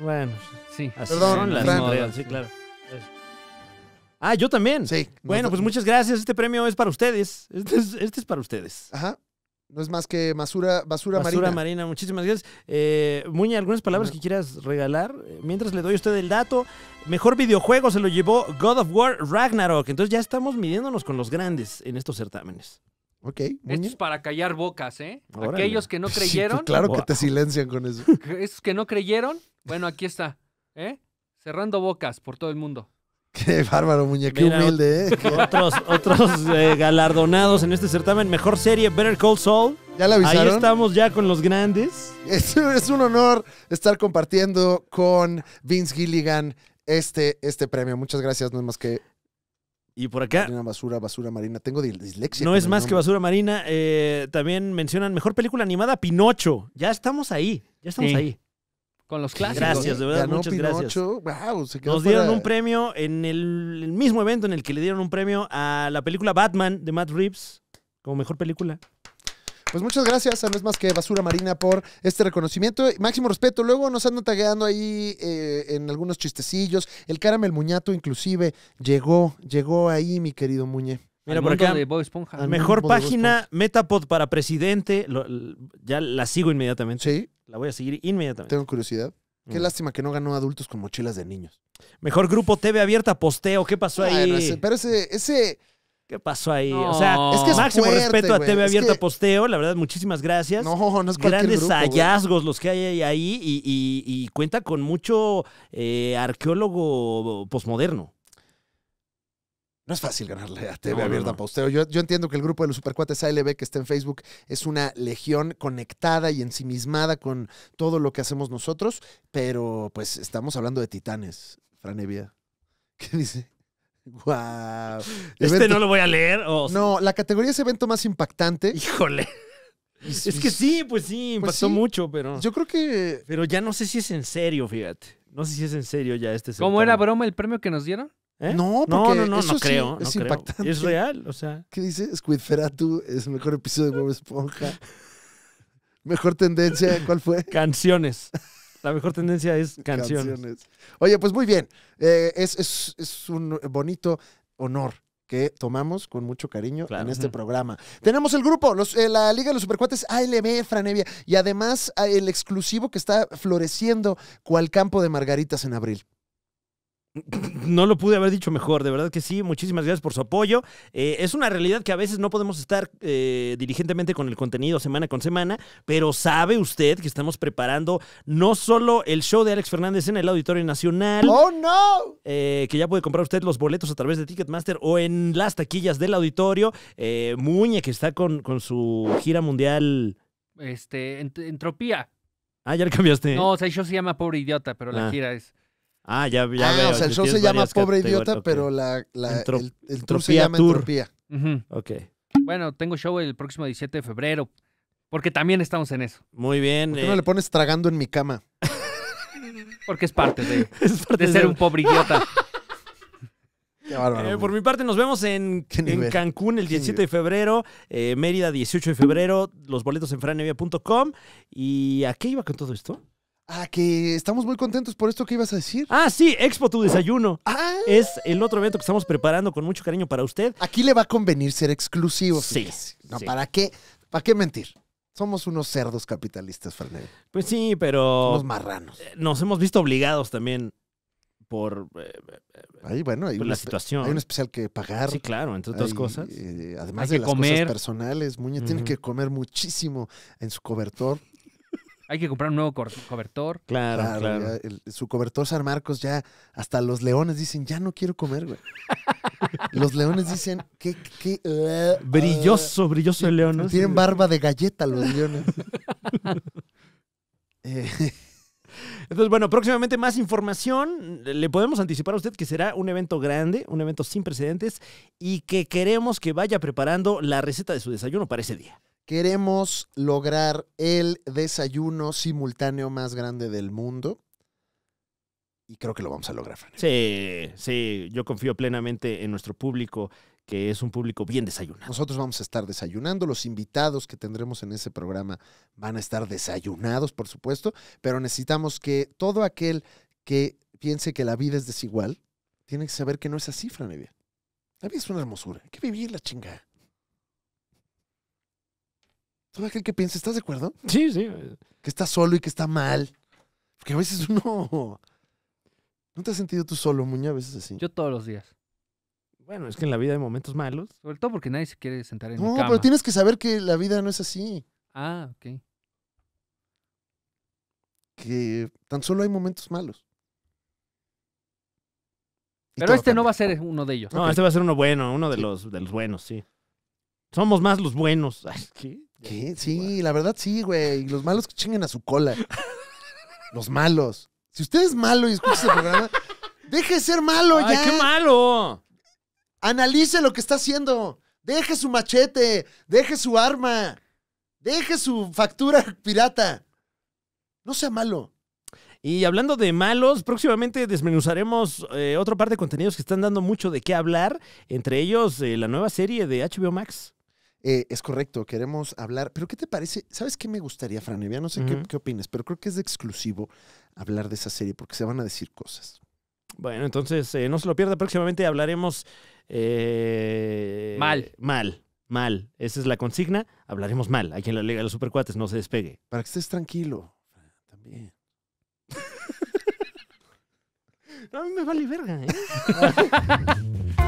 Bueno, sí, así perdón, son las sí, claro. Ah, yo también. Sí. Bueno, pues muchas gracias. Este premio es para ustedes. este es este para ustedes. Ajá. No es más que basura, basura, marina. marina, muchísimas gracias. Eh, Muña, ¿algunas palabras que quieras regalar? Mientras le doy a usted el dato, mejor videojuego se lo llevó God of War Ragnarok. Entonces ya estamos midiéndonos con los grandes en estos certámenes. Ok. Esto es para callar bocas, ¿eh? Aquellos que no creyeron. claro que te silencian con eso. Esos que no creyeron, bueno, aquí está, ¿eh? Cerrando bocas por todo el mundo. Qué bárbaro, muñeco, ¿eh? ¡Qué humilde, Otros, otros eh, galardonados en este certamen. Mejor serie, Better Call Saul. Ya la avisaron. Ahí estamos ya con los grandes. Es, un honor estar compartiendo con Vince Gilligan este, este premio. Muchas gracias, no es más que y por acá. basura, basura marina. Tengo dislexia. No es más que basura marina. Eh, también mencionan mejor película animada Pinocho. Ya estamos ahí. Ya estamos ahí con los clásicos. Gracias, de verdad, muchas gracias. Nos dieron un premio en el, mismo evento en el que le dieron un premio a la película Batman de Matt Reeves como mejor película. Pues muchas gracias a No es más que Basura Marina por este reconocimiento. Máximo respeto. Luego nos andan tagueando ahí eh, en algunos chistecillos. El Caramel Muñato inclusive llegó, llegó ahí, mi querido Muñe. Mira, por acá, Esponja. Mejor página, Metapod para presidente. ya la sigo inmediatamente. Sí. La voy a seguir inmediatamente. Tengo curiosidad. Qué mm. lástima que no ganó adultos con mochilas de niños. Mejor grupo TV abierta, posteo. ¿Qué pasó ahí? pero ese, ¿Qué pasó ahí? O sea, es que máximo respeto a TV Abierta Posteo. La verdad, muchísimas gracias. No, no es Grandes hallazgos los que hay ahí y, y, cuenta con mucho eh, arqueólogo eh, posmoderno. No es fácil ganarle a TV Abierta Yo, entiendo que el grupo de los supercuates ALB que está en Facebook es una legión conectada y ensimismada con todo lo que hacemos nosotros, pero pues estamos hablando de titanes, Franevia. ¿Qué dice? ¡Guau! ¿Este no lo voy a leer? No, la categoría es evento más impactante. ¡Híjole! Es, que sí, pues sí, pues impactó mucho, pero... Yo creo que... Pero ya no sé si es en serio, fíjate. No sé si es en serio ya este... ¿Cómo era broma el premio que nos dieron? ¿Eh? No, no, no, no, creo. Es, impactante. Es real, o sea. ¿Qué dice? Squidferatu es el mejor episodio de Bob Esponja. mejor tendencia, ¿cuál fue? Canciones. La mejor tendencia es canciones. Oye, pues muy bien. Eh, es, un bonito honor que tomamos con mucho cariño en este programa. Tenemos el grupo, eh, la Liga de los Supercuates ALB Franevia y además ah, el exclusivo que está floreciendo cual campo de margaritas en abril. No lo pude haber dicho mejor, de verdad que sí. Muchísimas gracias por su apoyo. Eh, es una realidad que a veces no podemos estar dirigentemente eh, diligentemente con el contenido semana con semana, pero sabe usted que estamos preparando no solo el show de Alex Fernández en el Auditorio Nacional. ¡Oh, no! Eh, que ya puede comprar usted los boletos a través de Ticketmaster o en las taquillas del auditorio. Muñe, que está con, con su gira mundial. Este, entropía. Ah, ya le cambiaste. No, o sea, se llama Pobre Idiota, pero la ah. gira es. Ah, ya, ya ah, veo. el show se llama Pobre Idiota, pero la, el, se llama Entropía. Bueno, tengo show el próximo 17 de febrero, porque también estamos en eso. Muy bien. ¿Por no eh. le pones tragando en mi cama? porque es parte de, ser un pobre idiota. Eh, por mi parte, nos vemos en, Cancún el 17 de febrero, eh, Mérida 18 de febrero, los boletos en franevia.com. ¿Y a qué iba con todo esto? Ah, que estamos muy contentos por esto que ibas a decir. Ah, sí, Expo Tu Desayuno. Ah. Es el otro evento que estamos preparando con mucho cariño para usted. Aquí le va a convenir ser exclusivo. Sí. ¿para qué? ¿Para qué mentir? Somos unos cerdos capitalistas, Fernando. Pues sí, pero. Somos marranos. Eh, nos hemos visto obligados también por, eh, eh, Ahí, bueno, hay la situación. Hay un especial que pagar. Sí, claro, entre otras cosas. además de las comer. cosas personales, Muñoz tiene que comer muchísimo en su cobertor. Hay que comprar un nuevo cobertor. Claro, claro. su cobertor San Marcos ya, hasta los leones dicen, ya no quiero comer, güey. los leones dicen, qué, qué eh, ah". brilloso, brilloso el león. Tienen barba de galleta los leones. Eh. Entonces, bueno, próximamente más información. Le podemos anticipar a usted que será un evento grande, un evento sin precedentes y que queremos que vaya preparando la receta de su desayuno para ese día. Queremos lograr el desayuno simultáneo más grande del mundo. Y creo que lo vamos a lograr, Fran. Sí, sí, yo confío plenamente en nuestro público, que es un público bien desayunado. Nosotros vamos a estar desayunando, los invitados que tendremos en ese programa van a estar desayunados, por supuesto, pero necesitamos que todo aquel que piense que la vida es desigual, tiene que saber que no es así, Fran, La vida es una hermosura, hay que vivir la chingada es aquel que piensa? ¿Estás de acuerdo? Sí, sí. Que está solo y que está mal. Porque a veces uno. ¿No te has sentido tú solo, Muña? A veces así. Yo todos los días. Bueno, es que en la vida hay momentos malos. Sobre todo porque nadie se quiere sentar en no, No, pero tienes que saber que la vida no es así. Ah, ok. Que tan solo hay momentos malos. pero este no va a ser uno de ellos. No, este va a ser uno bueno, uno de, los, de los buenos, sí. Somos más los buenos. ¿Qué? ¿Qué? Sí, la verdad sí, güey. Los malos que chinguen a su cola. Los malos. Si usted es malo y escucha este programa, deje de ser malo Ay, qué malo! Analice lo que está haciendo. Deje su machete, deje su arma, deje su factura pirata. No sea malo. Y hablando de malos, próximamente desmenuzaremos eh, otro par de contenidos que están dando mucho de qué hablar, entre ellos eh, la nueva serie de HBO Max. Eh, es correcto, queremos hablar, pero ¿qué te parece? ¿Sabes qué me gustaría, Ya No sé qué, qué opinas, pero creo que es exclusivo hablar de esa serie porque se van a decir cosas. Bueno, entonces eh, no se lo pierda. Próximamente hablaremos. Eh, mal. Mal. Mal. Esa es la consigna. Hablaremos mal. Hay quien la Liga de los Supercuates no se despegue. Para que estés tranquilo. También. a mí me vale verga,